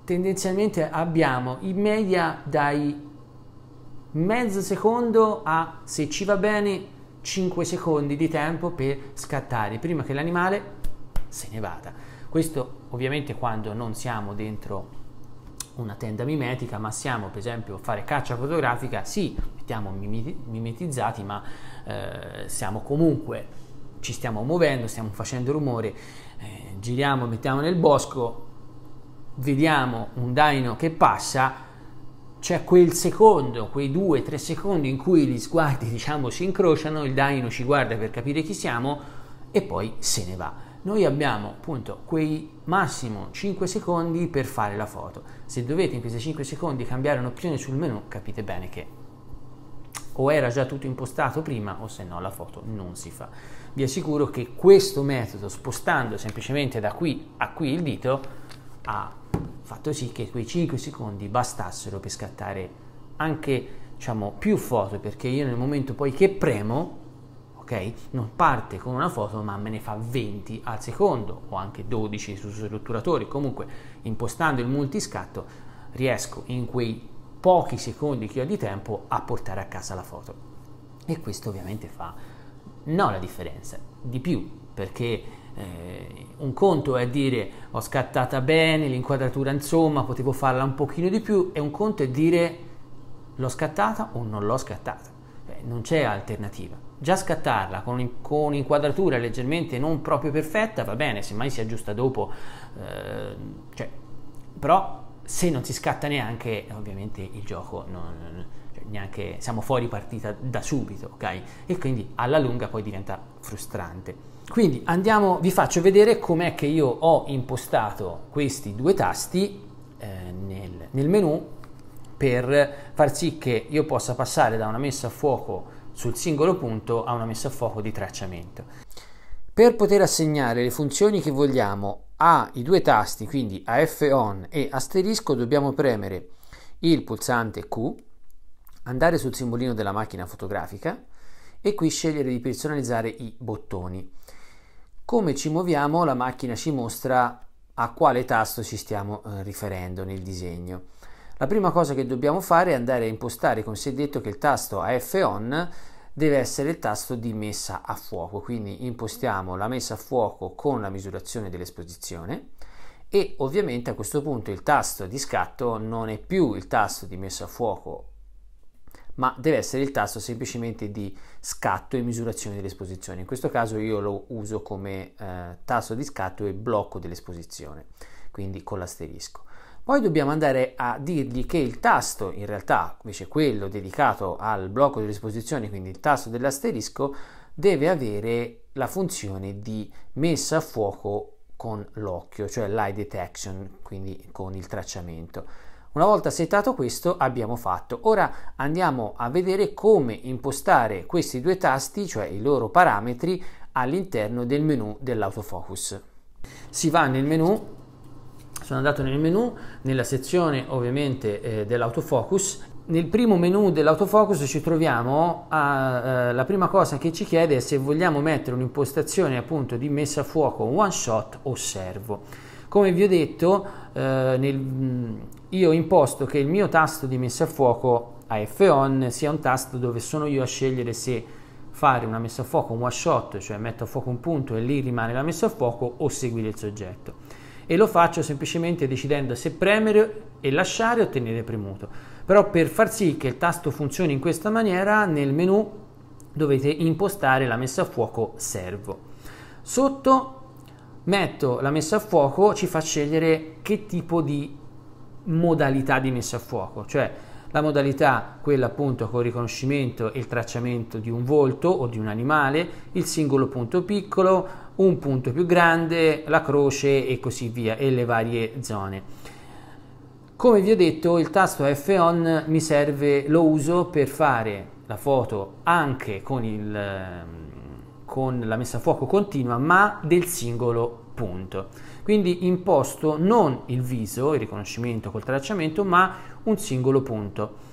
tendenzialmente abbiamo in media dai mezzo secondo a, se ci va bene, 5 secondi di tempo per scattare prima che l'animale se ne vada. Questo ovviamente quando non siamo dentro una tenda mimetica, ma siamo per esempio a fare caccia fotografica, sì, mettiamo mimetizzati, ma eh, siamo comunque, ci stiamo muovendo, stiamo facendo rumore, eh, giriamo, mettiamo nel bosco, vediamo un daino che passa, c'è quel secondo, quei due, tre secondi in cui gli sguardi [laughs] diciamo si incrociano, il daino ci guarda per capire chi siamo e poi se ne va noi abbiamo appunto quei massimo 5 secondi per fare la foto. Se dovete in questi 5 secondi cambiare un'opzione sul menu, capite bene che o era già tutto impostato prima o se no la foto non si fa. Vi assicuro che questo metodo, spostando semplicemente da qui a qui il dito, ha fatto sì che quei 5 secondi bastassero per scattare anche diciamo, più foto, perché io nel momento poi che premo ok? Non parte con una foto ma me ne fa 20 al secondo o anche 12 su strutturatori. comunque impostando il multiscatto riesco in quei pochi secondi che ho di tempo a portare a casa la foto. E questo ovviamente fa no la differenza, di più, perché eh, un conto è dire ho scattata bene, l'inquadratura insomma potevo farla un pochino di più e un conto è dire l'ho scattata o non l'ho scattata. non c'è alternativa già scattarla con, inquadratura leggermente non proprio perfetta va bene, semmai si aggiusta dopo, eh, cioè, però se non si scatta neanche, ovviamente il gioco non, cioè, neanche, siamo fuori partita da subito, ok? E quindi alla lunga poi diventa frustrante. Quindi andiamo, vi faccio vedere com'è che io ho impostato questi due tasti eh, nel, nel menu per far sì che io possa passare da una messa a fuoco sul singolo punto a una messa a fuoco di tracciamento. Per poter assegnare le funzioni che vogliamo ai due tasti, quindi AF on e asterisco, dobbiamo premere il pulsante Q, andare sul simbolino della macchina fotografica e qui scegliere di personalizzare i bottoni. Come ci muoviamo la macchina ci mostra a quale tasto ci stiamo eh, riferendo nel disegno. La prima cosa che dobbiamo fare è andare a impostare come si è detto, che il tasto AF on deve essere il tasto di messa a fuoco, quindi impostiamo la messa a fuoco con la misurazione dell'esposizione e ovviamente a questo punto il tasto di scatto non è più il tasto di messa a fuoco ma deve essere il tasto semplicemente di scatto e misurazione dell'esposizione. In questo caso io lo uso come eh, tasto di scatto e blocco dell'esposizione, quindi con l'asterisco. Poi dobbiamo andare a dirgli che il tasto, in realtà invece quello dedicato al blocco delle esposizioni, quindi il tasto dell'asterisco, deve avere la funzione di messa a fuoco con l'occhio, cioè l'eye detection, quindi con il tracciamento. Una volta settato questo abbiamo fatto. Ora andiamo a vedere come impostare questi due tasti, cioè i loro parametri, all'interno del menu dell'autofocus. Si va nel menu sono andato nel menu, nella sezione ovviamente eh, dell'autofocus. Nel primo menu dell'autofocus ci troviamo a, eh, la prima cosa che ci chiede è se vogliamo mettere un'impostazione appunto di messa a fuoco one shot o servo. Come vi ho detto, eh, nel, io imposto che il mio tasto di messa a fuoco AF on sia un tasto dove sono io a scegliere se fare una messa a fuoco, one shot, cioè metto a fuoco un punto e lì rimane la messa a fuoco o seguire il soggetto e lo faccio semplicemente decidendo se premere e lasciare o tenere premuto. Però per far sì che il tasto funzioni in questa maniera nel menu dovete impostare la messa a fuoco servo. Sotto metto la messa a fuoco, ci fa scegliere che tipo di modalità di messa a fuoco, cioè la modalità, quella appunto con il riconoscimento e il tracciamento di un volto o di un animale, il singolo punto piccolo, un punto più grande, la croce e così via, e le varie zone. Come vi ho detto, il tasto F-ON mi serve, lo uso per fare la foto anche con, il, con la messa a fuoco continua, ma del singolo punto. Quindi imposto non il viso, il riconoscimento col tracciamento, ma un singolo punto,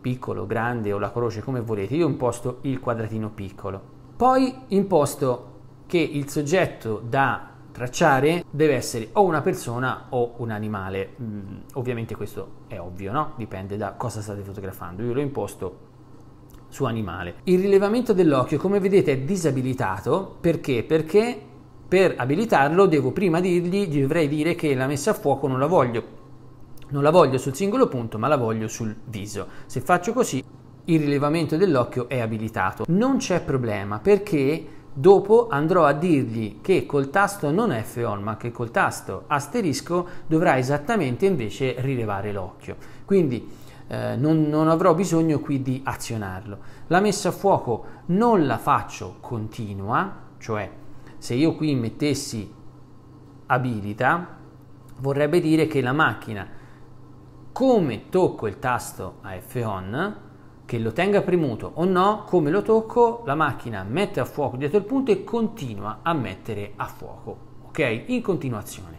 piccolo, grande o la croce come volete, io imposto il quadratino piccolo. Poi imposto che il soggetto da tracciare deve essere o una persona o un animale. Mm, ovviamente questo è ovvio, no? Dipende da cosa state fotografando. Io lo imposto su animale. Il rilevamento dell'occhio, come vedete, è disabilitato perché? Perché per abilitarlo devo prima dirgli, dovrei dire che la messa a fuoco non la voglio non la voglio sul singolo punto, ma la voglio sul viso. Se faccio così, il rilevamento dell'occhio è abilitato. Non c'è problema perché dopo andrò a dirgli che col tasto non F-ON, ma che col tasto asterisco dovrà esattamente invece rilevare l'occhio. Quindi eh, non, non, avrò bisogno qui di azionarlo. La messa a fuoco non la faccio continua, cioè se io qui mettessi abilita vorrebbe dire che la macchina come tocco il tasto a F-ON, che lo tenga premuto o no, come lo tocco, la macchina mette a fuoco dietro il punto e continua a mettere a fuoco, ok? In continuazione.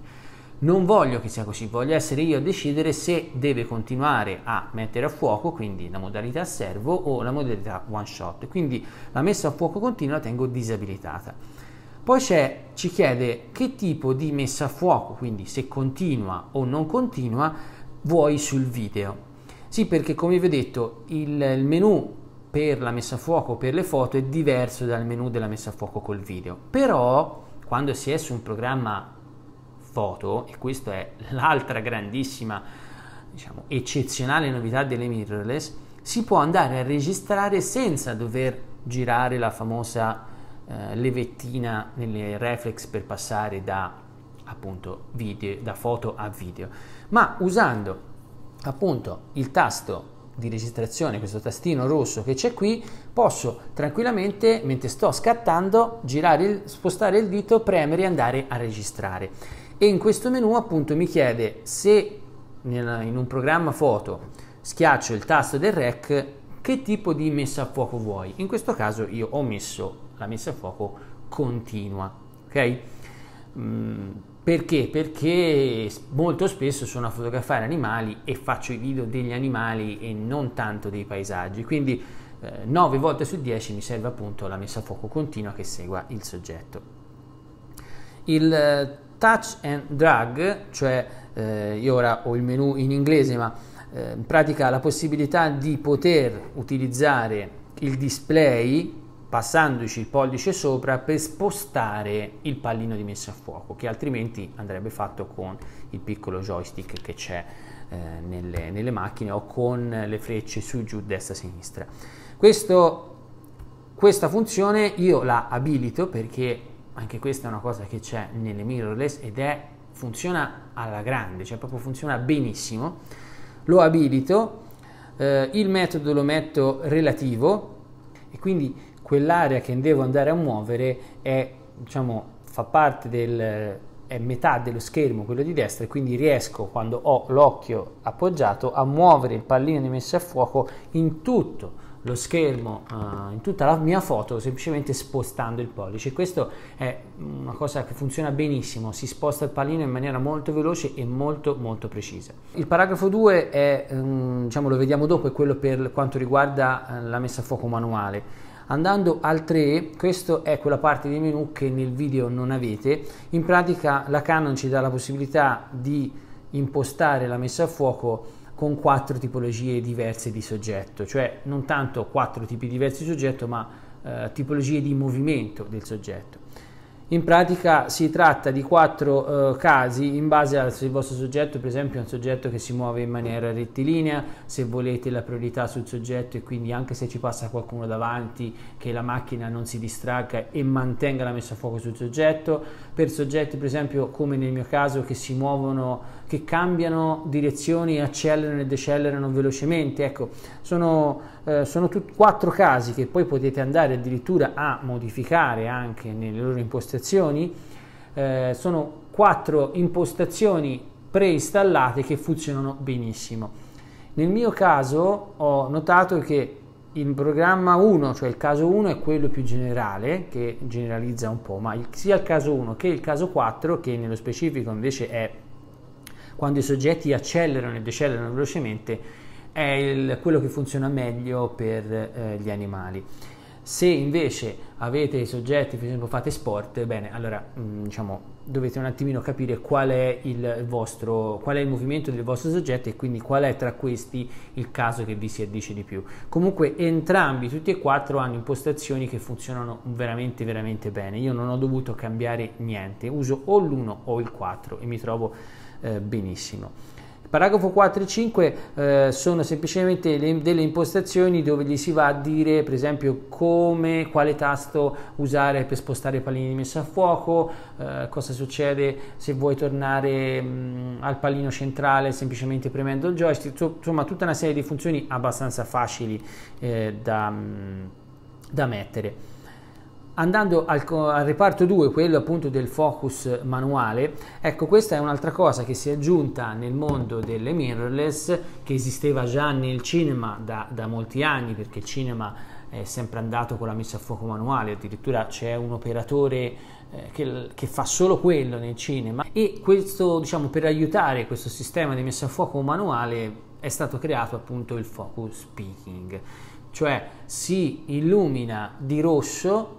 Non voglio che sia così, voglio essere io a decidere se deve continuare a mettere a fuoco, quindi la modalità servo o la modalità one shot. Quindi la messa a fuoco continua la tengo disabilitata. Poi c'è, ci chiede che tipo di messa a fuoco, quindi se continua o non continua, vuoi sul video. Sì, perché come vi ho detto, il, il menu per la messa a fuoco per le foto è diverso dal menu della messa a fuoco col video. Però quando si è su un programma foto, e questa è l'altra grandissima, diciamo, eccezionale novità delle mirrorless, si può andare a registrare senza dover girare la famosa eh, levettina nelle reflex per passare da appunto video, da foto a video ma usando appunto il tasto di registrazione, questo tastino rosso che c'è qui, posso tranquillamente, mentre sto scattando, girare il, spostare il dito, premere e andare a registrare. E in questo menu appunto mi chiede se nel, in un programma foto schiaccio il tasto del REC, che tipo di messa a fuoco vuoi? In questo caso io ho messo la messa a fuoco continua, ok? Mm perché? Perché molto spesso sono a fotografare animali e faccio i video degli animali e non tanto dei paesaggi, quindi eh, 9 volte su 10 mi serve appunto la messa a fuoco continua che segua il soggetto. Il eh, touch and drag, cioè eh, io ora ho il menu in inglese, ma eh, in pratica la possibilità di poter utilizzare il display passandoci il pollice sopra per spostare il pallino di messa a fuoco che altrimenti andrebbe fatto con il piccolo joystick che c'è eh, nelle, nelle, macchine o con le frecce su giù destra sinistra Questo, questa funzione io la abilito perché anche questa è una cosa che c'è nelle mirrorless ed è funziona alla grande cioè proprio funziona benissimo lo abilito eh, il metodo lo metto relativo e quindi quell'area che devo andare a muovere è, diciamo, fa parte del, è metà dello schermo, quello di destra, e quindi riesco, quando ho l'occhio appoggiato, a muovere il pallino di messa a fuoco in tutto lo schermo, uh, in tutta la mia foto, semplicemente spostando il pollice. Questo è una cosa che funziona benissimo, si sposta il pallino in maniera molto veloce e molto molto precisa. Il paragrafo 2 è, um, diciamo, lo vediamo dopo, è quello per quanto riguarda uh, la messa a fuoco manuale. Andando al 3, questa è quella parte di menu che nel video non avete, in pratica la Canon ci dà la possibilità di impostare la messa a fuoco con quattro tipologie diverse di soggetto, cioè non tanto quattro tipi diversi di soggetto, ma eh, tipologie di movimento del soggetto. In pratica si tratta di quattro eh, casi in base al vostro soggetto, per esempio è un soggetto che si muove in maniera rettilinea, se volete la priorità sul soggetto e quindi anche se ci passa qualcuno davanti che la macchina non si distragga e mantenga la messa a fuoco sul soggetto, per soggetti per esempio come nel mio caso che si muovono che cambiano direzioni e accelerano e decelerano velocemente. Ecco, sono, eh, sono tut- quattro casi che poi potete andare addirittura a modificare anche nelle loro impostazioni. Eh, sono quattro impostazioni preinstallate che funzionano benissimo. Nel mio caso ho notato che il programma 1, cioè il caso 1 è quello più generale, che generalizza un po', ma sia il caso 1 che il caso 4, che nello specifico invece è quando i soggetti accelerano e decelerano velocemente è il, quello che funziona meglio per eh, gli animali. Se invece avete i soggetti, per esempio fate sport, bene, allora mh, mm, diciamo, dovete un attimino capire qual è il, vostro, qual è il movimento del vostro soggetto e quindi qual è tra questi il caso che vi si addice di più. Comunque entrambi, tutti e quattro, hanno impostazioni che funzionano veramente veramente bene. Io non ho dovuto cambiare niente, uso o l'uno o il 4 e mi trovo eh, benissimo. Paragrafo 4 e 5 eh, sono semplicemente le, delle impostazioni dove gli si va a dire per esempio come, quale tasto usare per spostare i pallini di messa a fuoco, eh, cosa succede se vuoi tornare mh, mm, al pallino centrale semplicemente premendo il joystick, insomma tutta una serie di funzioni abbastanza facili eh, da, mm, da mettere. Andando al, al, reparto 2, quello appunto del focus manuale, ecco questa è un'altra cosa che si è aggiunta nel mondo delle mirrorless, che esisteva già nel cinema da, da molti anni, perché il cinema è sempre andato con la messa a fuoco manuale, addirittura c'è un operatore eh, che, che, fa solo quello nel cinema e questo diciamo per aiutare questo sistema di messa a fuoco manuale è stato creato appunto il focus peaking cioè si illumina di rosso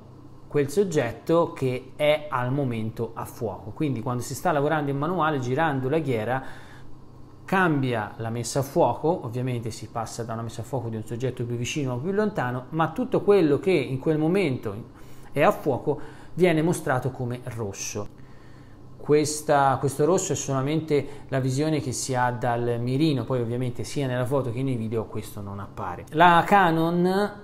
quel soggetto che è al momento a fuoco. Quindi quando si sta lavorando in manuale, girando la ghiera, cambia la messa a fuoco, ovviamente si passa da una messa a fuoco di un soggetto più vicino o più lontano, ma tutto quello che in quel momento è a fuoco viene mostrato come rosso. Questa, questo rosso è solamente la visione che si ha dal mirino, poi ovviamente sia nella foto che nei video questo non appare. La Canon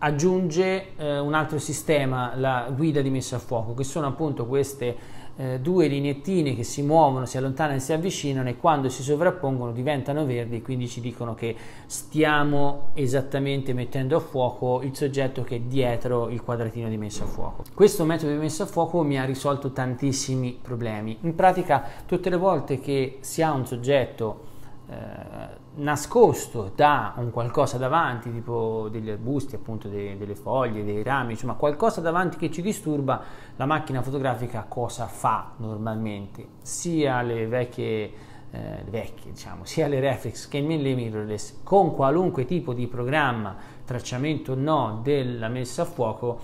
aggiunge eh, un altro sistema, la guida di messa a fuoco, che sono appunto queste eh, due linettine che si muovono, si allontanano e si avvicinano e quando si sovrappongono diventano verdi e quindi ci dicono che stiamo esattamente mettendo a fuoco il soggetto che è dietro il quadratino di messa a fuoco. Questo metodo di messa a fuoco mi ha risolto tantissimi problemi. In pratica tutte le volte che si ha un soggetto eh, nascosto da un qualcosa davanti, tipo degli arbusti, appunto dei, delle foglie, dei rami, insomma qualcosa davanti che ci disturba, la macchina fotografica cosa fa normalmente? Sia le vecchie, eh, vecchie diciamo, sia le reflex che le mirrorless, con qualunque tipo di programma, tracciamento o no, della messa a fuoco,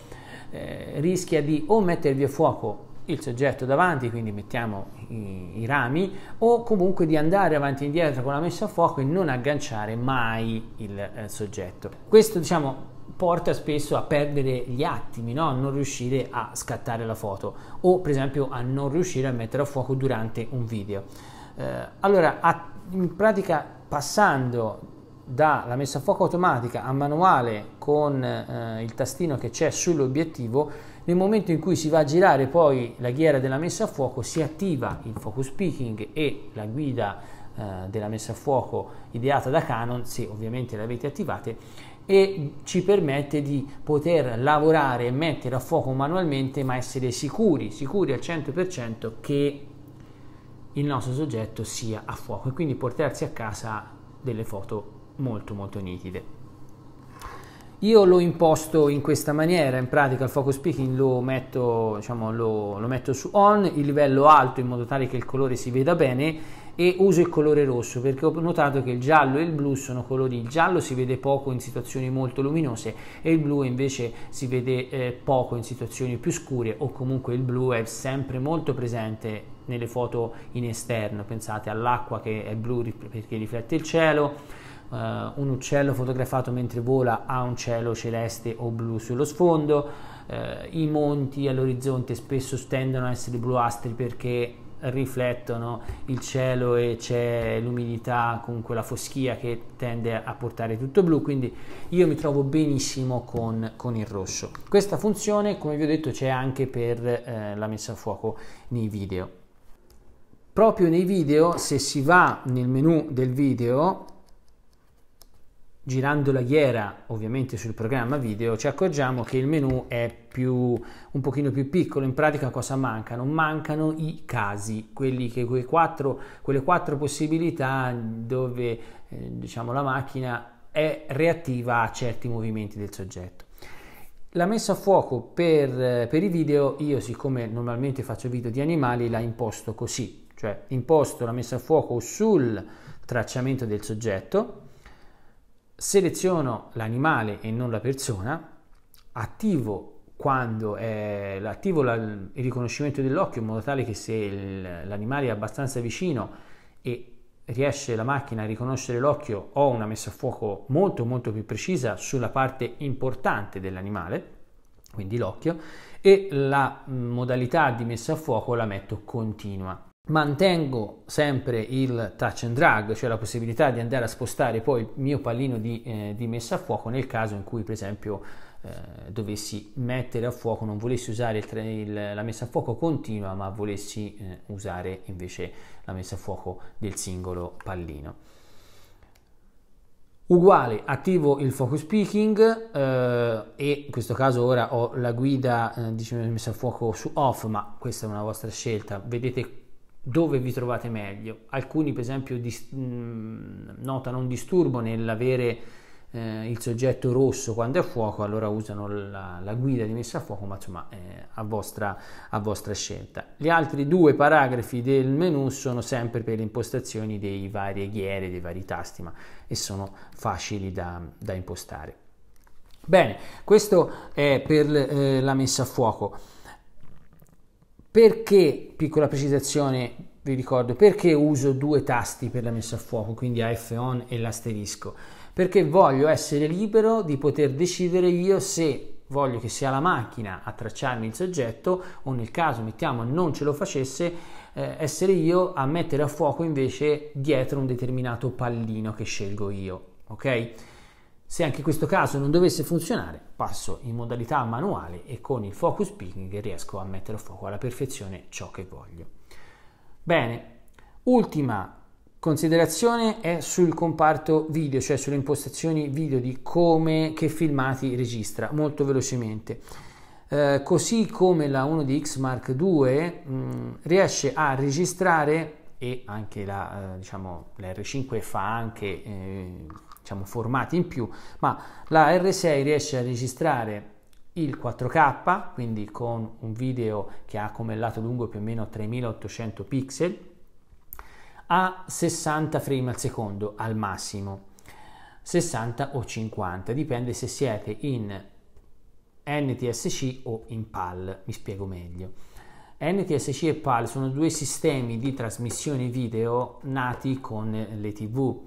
eh, rischia di o mettervi a fuoco il soggetto davanti, quindi mettiamo i, i, rami, o comunque di andare avanti e indietro con la messa a fuoco e non agganciare mai il eh, soggetto. Questo diciamo porta spesso a perdere gli attimi, no? a non riuscire a scattare la foto o per esempio a non riuscire a mettere a fuoco durante un video. Eh, allora, a, in pratica passando dalla messa a fuoco automatica a manuale con eh, il tastino che c'è sull'obiettivo, nel momento in cui si va a girare poi la ghiera della messa a fuoco si attiva il focus peaking e la guida eh, della messa a fuoco ideata da Canon, se ovviamente l'avete attivata, e ci permette di poter lavorare e mettere a fuoco manualmente ma essere sicuri, sicuri al 100% che il nostro soggetto sia a fuoco e quindi portarsi a casa delle foto molto molto nitide. Io lo imposto in questa maniera, in pratica il focus peaking lo metto, diciamo, lo, lo metto su on, il livello alto in modo tale che il colore si veda bene e uso il colore rosso perché ho notato che il giallo e il blu sono colori il giallo si vede poco in situazioni molto luminose e il blu invece si vede eh, poco in situazioni più scure o comunque il blu è sempre molto presente nelle foto in esterno pensate all'acqua che è blu perché riflette il cielo uh, un uccello fotografato mentre vola ha un cielo celeste o blu sullo sfondo, uh, i monti all'orizzonte spesso tendono a essere bluastri perché riflettono il cielo e c'è l'umidità, con quella foschia che tende a portare tutto blu, quindi io mi trovo benissimo con, con il rosso. Questa funzione, come vi ho detto, c'è anche per eh, la messa a fuoco nei video. Proprio nei video, se si va nel menu del video, girando la ghiera ovviamente sul programma video ci accorgiamo che il menu è più, un pochino più piccolo in pratica cosa mancano mancano i casi quelli che quei quattro, quelle quattro possibilità dove eh, diciamo la macchina è reattiva a certi movimenti del soggetto la messa a fuoco per, per i video io siccome normalmente faccio video di animali la imposto così cioè imposto la messa a fuoco sul tracciamento del soggetto seleziono l'animale e non la persona, attivo quando è attivo la, il riconoscimento dell'occhio in modo tale che se il, l'animale è abbastanza vicino e riesce la macchina a riconoscere l'occhio ho una messa a fuoco molto molto più precisa sulla parte importante dell'animale quindi l'occhio e la mm, modalità di messa a fuoco la metto continua mantengo sempre il touch and drag, cioè la possibilità di andare a spostare poi il mio pallino di, eh, di messa a fuoco nel caso in cui per esempio eh, dovessi mettere a fuoco, non volessi usare il, il, la messa a fuoco continua ma volessi eh, usare invece la messa a fuoco del singolo pallino. Uguale, attivo il focus picking eh, e in questo caso ora ho la guida eh, diciamo, messa a fuoco su off, ma questa è una vostra scelta. Vedete dove vi trovate meglio. Alcuni, per esempio, dis- mm, notano un disturbo nell'avere eh, il soggetto rosso quando è a fuoco, allora usano la, la guida di messa a fuoco, ma insomma eh, a, vostra, a, vostra, scelta. Gli altri due paragrafi del menu sono sempre per le impostazioni dei vari ghiere, dei vari tasti, ma e sono facili da, da impostare. Bene, questo è per eh, la messa a fuoco. Perché, piccola precisazione, vi ricordo, perché uso due tasti per la messa a fuoco, quindi AF on e l'asterisco? Perché voglio essere libero di poter decidere io se voglio che sia la macchina a tracciarmi il soggetto o nel caso mettiamo non ce lo facesse eh, essere io a mettere a fuoco invece dietro un determinato pallino che scelgo io ok se anche questo caso non dovesse funzionare, passo in modalità manuale e con il focus picking riesco a mettere a fuoco alla perfezione ciò che voglio. Bene, ultima considerazione è sul comparto video, cioè sulle impostazioni video di come che filmati registra, molto velocemente. Eh, così come la 1DX Mark II mh, mm, riesce a registrare e anche la, eh, diciamo, l'R5 fa anche eh, diciamo, formati in più, ma la R6 riesce a registrare il 4K, quindi con un video che ha come lato lungo più o meno 3800 pixel, a 60 frame al secondo al massimo, 60 o 50, dipende se siete in NTSC o in PAL, mi spiego meglio. NTSC e PAL sono due sistemi di trasmissione video nati con le TV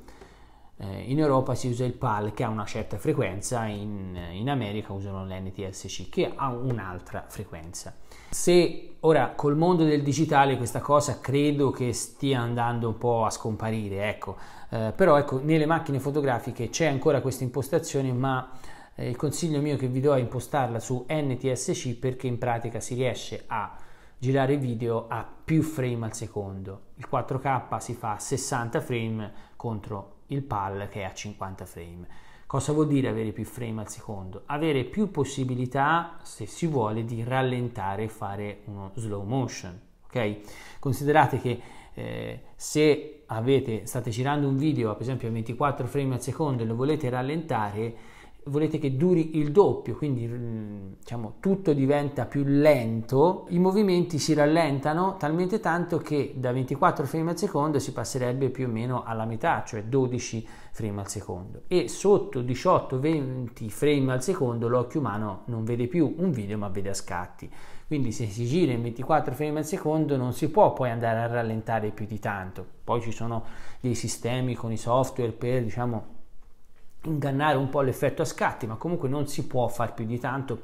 eh, in Europa si usa il PAL che ha una certa frequenza, in, in America usano l'NTSC che ha un'altra frequenza. Se ora col mondo del digitale questa cosa credo che stia andando un po' a scomparire, ecco, eh, però ecco, nelle macchine fotografiche c'è ancora questa impostazione, ma eh, il consiglio mio che vi do è impostarla su NTSC perché in pratica si riesce a girare video a più frame al secondo. Il 4K si fa 60 frame contro il PAL che è a 50 frame. Cosa vuol dire avere più frame al secondo? Avere più possibilità, se si vuole, di rallentare e fare uno slow motion. Okay? Considerate che eh, se avete, state girando un video, ad esempio a 24 frame al secondo e lo volete rallentare, volete che duri il doppio, quindi mm, diciamo, tutto diventa più lento, i movimenti si rallentano talmente tanto che da 24 frame al secondo si passerebbe più o meno alla metà, cioè 12 frame al secondo e sotto 18-20 frame al secondo l'occhio umano non vede più un video ma vede a scatti. Quindi se si gira in 24 frame al secondo non si può poi andare a rallentare più di tanto. Poi ci sono dei sistemi con i software per diciamo ingannare un po' l'effetto a scatti, ma comunque non si può far più di tanto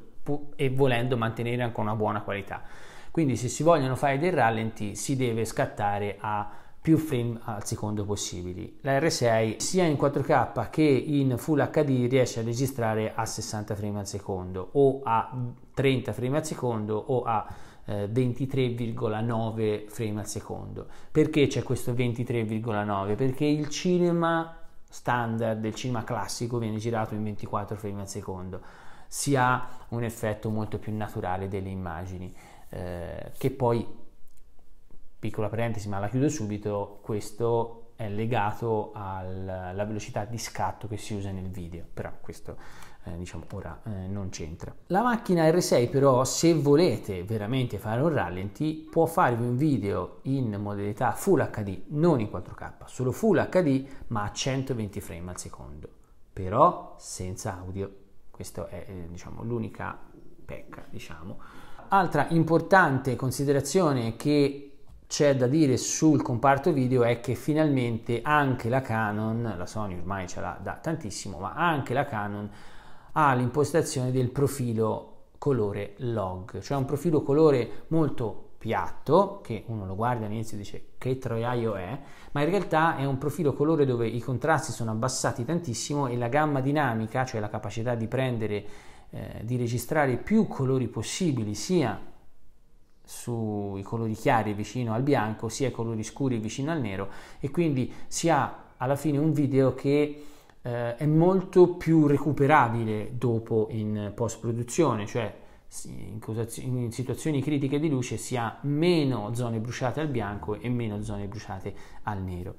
e volendo mantenere anche una buona qualità. Quindi se si vogliono fare dei rallenti si deve scattare a più frame al secondo possibili. La R6 sia in 4K che in Full HD riesce a registrare a 60 frame al secondo o a 30 frame al secondo o a 23,9 eh, frame al secondo. Perché c'è questo 23,9? Perché il cinema standard del cinema classico viene girato in 24 frame al secondo. Si ha un effetto molto più naturale delle immagini, eh, che poi, piccola parentesi ma la chiudo subito, questo è legato alla velocità di scatto che si usa nel video, però questo eh, diciamo ora eh, non c'entra. La macchina R6 però se volete veramente fare un rallenti può farvi un video in modalità Full HD, non in 4K, solo Full HD ma a 120 frame al secondo, però senza audio. Questa è eh, diciamo, l'unica pecca, diciamo. Altra importante considerazione che c'è da dire sul comparto video è che finalmente anche la Canon, la Sony ormai ce l'ha da tantissimo, ma anche la Canon ha l'impostazione del profilo colore log, cioè un profilo colore molto piatto, che uno lo guarda all'inizio e dice che troiaio è, ma in realtà è un profilo colore dove i contrasti sono abbassati tantissimo e la gamma dinamica, cioè la capacità di prendere, eh, di registrare più colori possibili, sia sui colori chiari vicino al bianco, sia i colori scuri vicino al nero, e quindi si ha alla fine un video che eh, è molto più recuperabile dopo in post produzione, cioè in, in situazioni critiche di luce si ha meno zone bruciate al bianco e meno zone bruciate al nero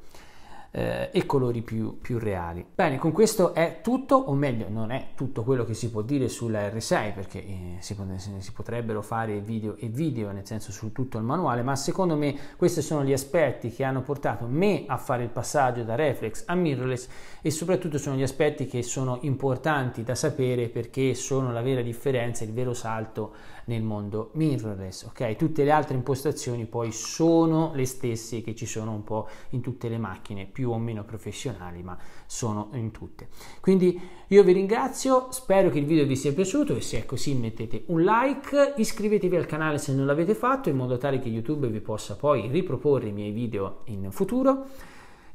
eh, e colori più, più, reali. Bene, con questo è tutto, o meglio non è tutto quello che si può dire sulla R6 perché eh, si, si, potrebbero fare video e video, nel senso su tutto il manuale, ma secondo me questi sono gli aspetti che hanno portato me a fare il passaggio da reflex a mirrorless e soprattutto sono gli aspetti che sono importanti da sapere perché sono la vera differenza, il vero salto nel mondo mirrorless, ok? Tutte le altre impostazioni poi sono le stesse che ci sono un po' in tutte le macchine, più o meno professionali, ma sono in tutte. Quindi io vi ringrazio, spero che il video vi sia piaciuto e se è così mettete un like, iscrivetevi al canale se non l'avete fatto in modo tale che YouTube vi possa poi riproporre i miei video in futuro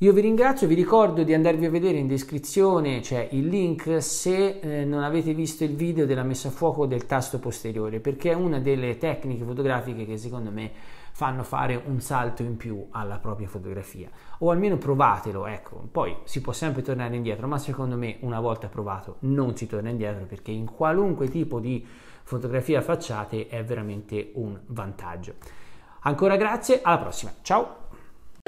io vi ringrazio, vi ricordo di andarvi a vedere in descrizione, c'è il link se eh, non avete visto il video della messa a fuoco del tasto posteriore, perché è una delle tecniche fotografiche che secondo me fanno fare un salto in più alla propria fotografia, o almeno provatelo, ecco, poi si può sempre tornare indietro, ma secondo me una volta provato non si torna indietro perché in qualunque tipo di fotografia facciate è veramente un vantaggio. Ancora grazie, alla prossima, ciao!